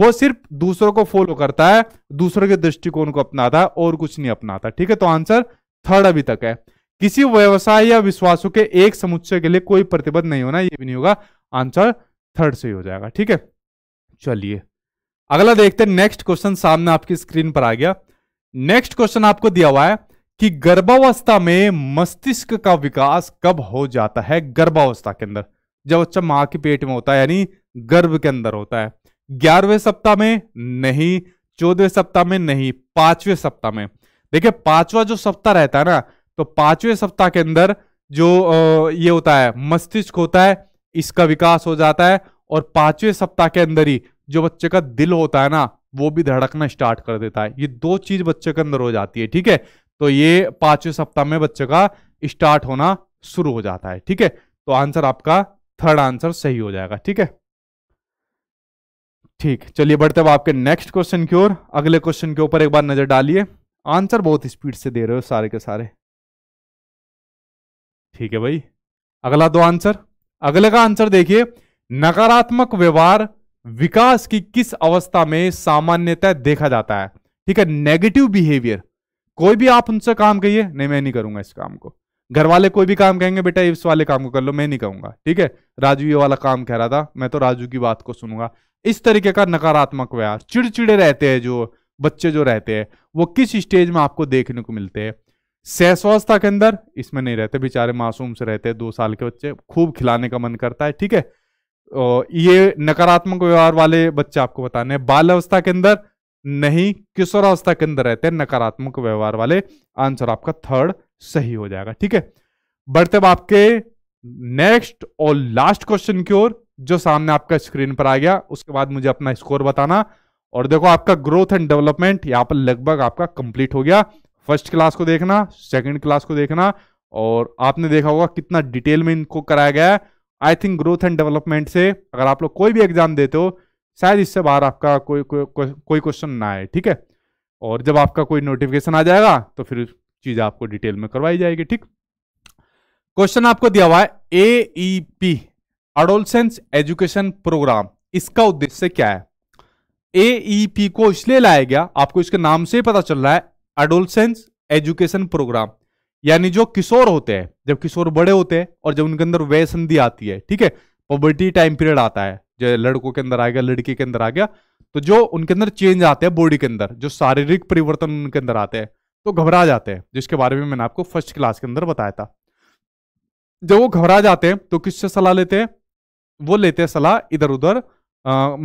Speaker 1: वो सिर्फ दूसरों को फॉलो करता है दूसरों के दृष्टिकोण को अपनाता है और कुछ नहीं अपनाता ठीक है तो आंसर थर्ड अभी तक है किसी व्यवसाय या विश्वासों के एक समुच्चय के लिए कोई प्रतिबद्ध नहीं होना ये भी नहीं होगा आंसर थर्ड से ही हो जाएगा ठीक है चलिए अगला देखते हैं नेक्स्ट क्वेश्चन सामने आपकी स्क्रीन पर आ गया नेक्स्ट क्वेश्चन आपको दिया हुआ है कि गर्भावस्था में मस्तिष्क का विकास कब हो जाता है गर्भावस्था के अंदर जब बच्चा मां के पेट में होता है यानी गर्भ के अंदर होता है ग्यारहवें सप्ताह में नहीं चौदहवें सप्ताह में नहीं पांचवें सप्ताह में देखिए पांचवा जो सप्ताह रहता है ना तो पांचवें सप्ताह के अंदर जो ये होता है मस्तिष्क होता है इसका विकास हो जाता है और पांचवें सप्ताह के अंदर ही जो बच्चे का दिल होता है ना वो भी धड़कना स्टार्ट कर देता है ये दो चीज बच्चे के अंदर हो जाती है ठीक है तो ये पांचवें सप्ताह में बच्चे का स्टार्ट होना शुरू हो जाता है ठीक है तो आंसर आपका थर्ड आंसर सही हो जाएगा ठीक है ठीक चलिए बढ़ते अब आपके नेक्स्ट क्वेश्चन की ओर अगले क्वेश्चन के ऊपर एक बार नजर डालिए आंसर बहुत स्पीड से दे रहे हो सारे के सारे ठीक है भाई अगला दो आंसर अगले का आंसर देखिए नकारात्मक व्यवहार विकास की किस अवस्था में सामान्यतः देखा जाता है ठीक है नेगेटिव बिहेवियर कोई भी आप उनसे काम कहिए नहीं मैं नहीं करूंगा इस काम को घर वाले कोई भी काम कहेंगे बेटा इस वाले काम को कर लो मैं नहीं कहूंगा ठीक है राजू ये वाला काम कह रहा था मैं तो राजू की बात को सुनूंगा इस तरीके का नकारात्मक व्यवहार चिड़चिड़े रहते हैं जो बच्चे जो रहते हैं वो किस स्टेज में आपको देखने को मिलते हैं सेसवास के अंदर इसमें नहीं रहते बेचारे मासूम से रहते दो साल के बच्चे खूब खिलाने का मन करता है ठीक है ये नकारात्मक व्यवहार वाले बच्चे आपको बताने हैं बाल अवस्था के अंदर नहीं किशोरावस्था के अंदर रहते हैं नकारात्मक व्यवहार वाले आंसर आपका थर्ड सही हो जाएगा ठीक है बढ़ते अब आपके नेक्स्ट और लास्ट क्वेश्चन की ओर जो सामने आपका स्क्रीन पर आ गया उसके बाद मुझे अपना स्कोर बताना और देखो आपका ग्रोथ एंड डेवलपमेंट यहाँ पर लगभग आपका कंप्लीट हो गया फर्स्ट क्लास को देखना सेकंड क्लास को देखना और आपने देखा होगा कितना डिटेल में इनको कराया गया है I think growth and development से अगर आप लोग कोई भी एग्जाम देते हो शायद इससे बाहर आपका कोई कोई कोई क्वेश्चन ना आए ठीक है और जब आपका कोई नोटिफिकेशन आ जाएगा तो फिर चीज़ आपको डिटेल में करवाई जाएगी ठीक क्वेश्चन आपको दिया हुआ है A E P adolescence education program इसका उद्देश्य क्या है ए ई पी को इसलिए लाया गया आपको इसके नाम से ही पता चल रहा है एडोलसेंस एजुकेशन प्रोग्राम यानी जो किशोर होते हैं जब किशोर बड़े होते हैं और जब उनके अंदर व्यय संधि आती है ठीक है पॉबर्टी टाइम पीरियड आता है जो लड़कों के अंदर आ गया लड़की के अंदर आ गया तो जो उनके अंदर चेंज आते हैं बॉडी के अंदर जो शारीरिक परिवर्तन उनके अंदर आते हैं तो घबरा जाते हैं जिसके बारे में मैंने आपको फर्स्ट क्लास के अंदर बताया था जब वो घबरा जाते हैं तो किससे सलाह लेते हैं वो लेते हैं सलाह इधर उधर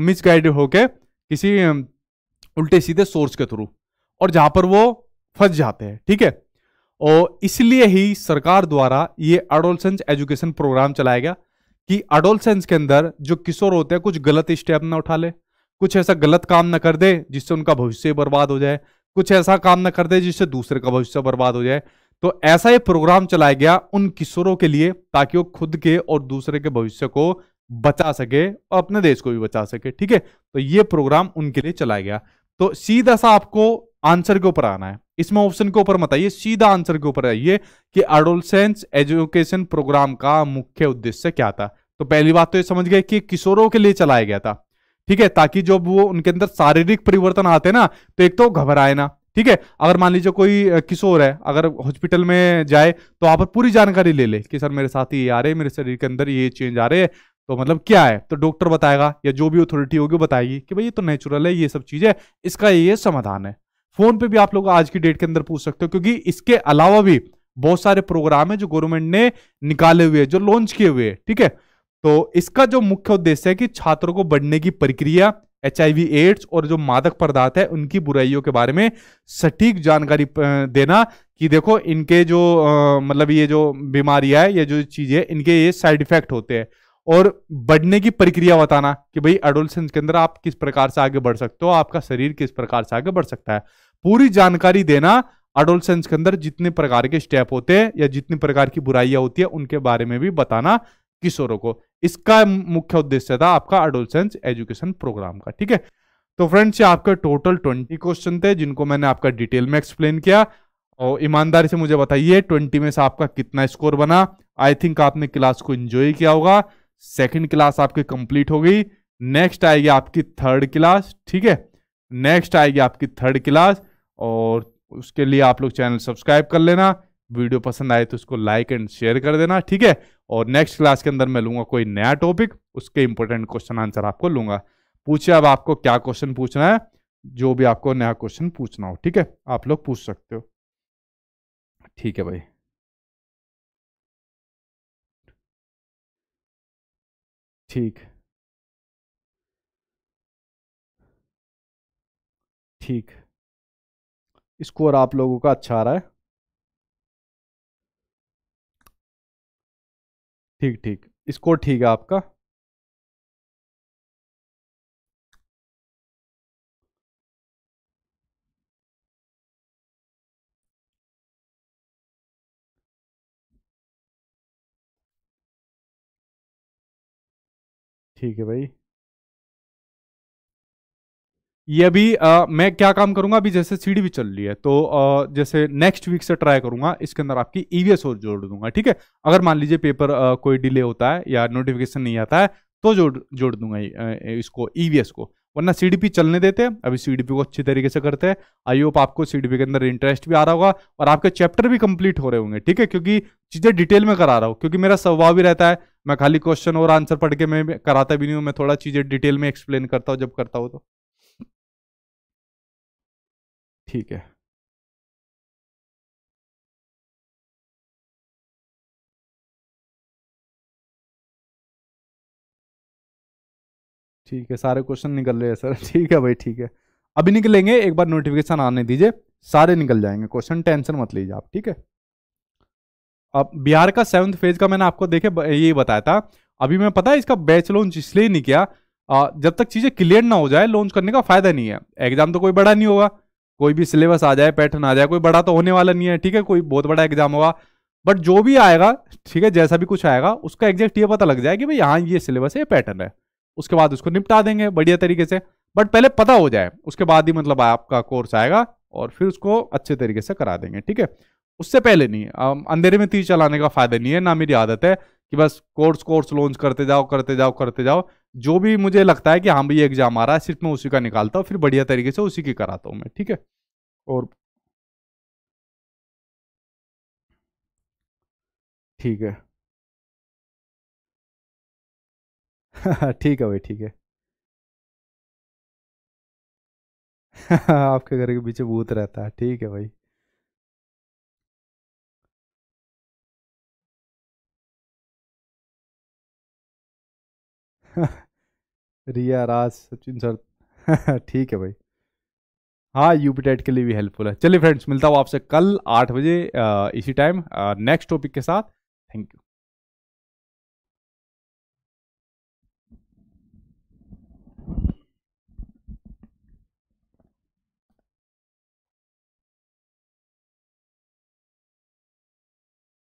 Speaker 1: मिसगाइड होके किसी उल्टे सीधे सोर्स के थ्रू और जहां पर वो फंस जाते हैं ठीक है और इसलिए ही सरकार द्वारा ये अडोलसेंस एजुकेशन प्रोग्राम चलाया गया कि अडोलसेंस के अंदर जो किशोर होते हैं कुछ गलत स्टेप ना उठा ले कुछ ऐसा गलत काम ना कर दे जिससे उनका भविष्य बर्बाद हो जाए कुछ ऐसा काम ना कर दे जिससे दूसरे का भविष्य बर्बाद हो जाए तो ऐसा ये प्रोग्राम चलाया गया उन किशोरों के लिए ताकि वो खुद के और दूसरे के भविष्य को बचा सके और अपने देश को भी बचा सके ठीक है तो ये प्रोग्राम उनके लिए चलाया गया तो सीधा सा आपको आंसर के ऊपर आना है इसमें ऑप्शन के ऊपर मत आइए सीधा आंसर के ऊपर आइए कि अडोलसेंस एजुकेशन प्रोग्राम का मुख्य उद्देश्य क्या था तो पहली बात तो ये समझ गए कि किशोरों के लिए चलाया गया था ठीक है ताकि जब वो उनके अंदर शारीरिक परिवर्तन आते ना तो एक तो घबराए ना ठीक है अगर मान लीजिए कोई किशोर है अगर हॉस्पिटल में जाए तो आप पूरी जानकारी ले ले कि सर मेरे साथ ये आ रहे मेरे शरीर के अंदर ये चेंज आ रहे हैं तो मतलब क्या है तो डॉक्टर बताएगा या जो भी अथॉरिटी होगी वो बताएगी कि भाई ये तो नेचुरल है ये सब चीज़ है इसका ये समाधान है फोन पे भी आप लोग आज की डेट के अंदर पूछ सकते हो क्योंकि इसके अलावा भी बहुत सारे प्रोग्राम है जो गवर्नमेंट ने निकाले हुए जो लॉन्च किए हुए ठीक है तो इसका जो मुख्य उद्देश्य है कि छात्रों को बढ़ने की प्रक्रिया एच एड्स और जो मादक पदार्थ है उनकी बुराइयों के बारे में सटीक जानकारी देना कि देखो इनके जो मतलब ये जो बीमारियां है ये जो चीज़ें इनके ये साइड इफेक्ट होते हैं और बढ़ने की प्रक्रिया बताना कि भाई एडोलसेंस के अंदर आप किस प्रकार से आगे बढ़ सकते हो आपका शरीर किस प्रकार से आगे बढ़ सकता है पूरी जानकारी देना एडोलसेंस के अंदर जितने प्रकार के स्टेप होते हैं या जितनी प्रकार की बुराइयां होती है उनके बारे में भी बताना किशोरों को इसका मुख्य उद्देश्य था आपका एडोलसेंस एजुकेशन प्रोग्राम का ठीक है तो फ्रेंड्स ये आपके टोटल ट्वेंटी क्वेश्चन थे जिनको मैंने आपका डिटेल में एक्सप्लेन किया और ईमानदारी से मुझे बताइए ट्वेंटी में से आपका कितना स्कोर बना आई थिंक आपने क्लास को एंजॉय किया होगा सेकंड क्लास आपकी कंप्लीट हो गई नेक्स्ट आएगी आपकी थर्ड क्लास ठीक है नेक्स्ट आएगी आपकी थर्ड क्लास और उसके लिए आप लोग चैनल सब्सक्राइब कर लेना वीडियो पसंद आए तो उसको लाइक एंड शेयर कर देना ठीक है और नेक्स्ट क्लास के अंदर मैं लूंगा कोई नया टॉपिक उसके इंपॉर्टेंट क्वेश्चन आंसर आपको लूंगा पूछिए अब आपको क्या क्वेश्चन पूछना है जो भी आपको नया क्वेश्चन पूछना हो ठीक है आप लोग पूछ सकते हो ठीक है भाई
Speaker 2: ठीक ठीक स्कोर आप लोगों का अच्छा आ रहा है ठीक ठीक स्कोर ठीक है आपका
Speaker 1: ठीक है भाई ये अभी आ, मैं क्या काम करूंगा अभी जैसे सीढ़ी भी चल रही है तो आ, जैसे नेक्स्ट वीक से ट्राई करूंगा इसके अंदर आपकी ईवीएस और जोड़ दूंगा ठीक है अगर मान लीजिए पेपर आ, कोई डिले होता है या नोटिफिकेशन नहीं आता है तो जोड़ जोड़ दूंगा इसको ईवीएस को वरना सीडीपी चलने देते हैं अभी सीडीपी को अच्छी तरीके से करते हैं आई होप आपको सीडीपी के अंदर इंटरेस्ट भी आ रहा होगा और आपके चैप्टर भी कंप्लीट हो रहे होंगे ठीक है क्योंकि चीज़ें डिटेल में करा रहा हूँ क्योंकि मेरा स्वभाव भी रहता है मैं खाली क्वेश्चन और आंसर पढ़ के मैं कराता भी नहीं हूँ मैं थोड़ा चीज़ें डिटेल में एक्सप्लेन करता हूँ जब करता हूँ तो ठीक है ठीक है सारे क्वेश्चन निकल रहे हैं सर [LAUGHS] ठीक है भाई ठीक है अभी निकलेंगे एक बार नोटिफिकेशन आने दीजिए सारे निकल जाएंगे क्वेश्चन टेंशन मत लीजिए आप ठीक है अब बिहार का सेवन्थ फेज का मैंने आपको देखे ये बताया था अभी मैं पता है इसका बैच लॉन्च इसलिए नहीं किया जब तक चीज़ें क्लियर ना हो जाए लॉन्च करने का फायदा नहीं है एग्जाम तो कोई बड़ा नहीं होगा कोई भी सिलेबस आ जाए पैटर्न आ जाए कोई बड़ा तो होने वाला नहीं है ठीक है कोई बहुत बड़ा एग्जाम होगा बट जो भी आएगा ठीक है जैसा भी कुछ आएगा उसका एग्जैक्ट ये पता लग जाए कि भाई यहाँ ये सिलेबस है ये पैटर्न है उसके बाद उसको निपटा देंगे बढ़िया तरीके से बट पहले पता हो जाए उसके बाद ही मतलब आपका कोर्स आएगा और फिर उसको अच्छे तरीके से करा देंगे ठीक है उससे पहले नहीं अंधेरे में तीर चलाने का फायदा नहीं है ना मेरी आदत है कि बस कोर्स कोर्स लॉन्च करते जाओ करते जाओ करते जाओ जो भी मुझे लगता है कि हाँ भाई एग्जाम आ रहा है सिर्फ मैं उसी का निकालता हूँ फिर बढ़िया तरीके से उसी की कराता हूँ मैं ठीक है और
Speaker 2: ठीक है [LAUGHS] ठीक है भाई ठीक है [LAUGHS] आपके घर के पीछे भूत रहता है ठीक है भाई
Speaker 1: [LAUGHS] रिया राज सचिन सर [LAUGHS] ठीक है भाई हाँ यू के लिए भी हेल्पफुल है चलिए फ्रेंड्स मिलता हूँ आपसे कल आठ बजे इसी टाइम नेक्स्ट टॉपिक के साथ
Speaker 2: थैंक यू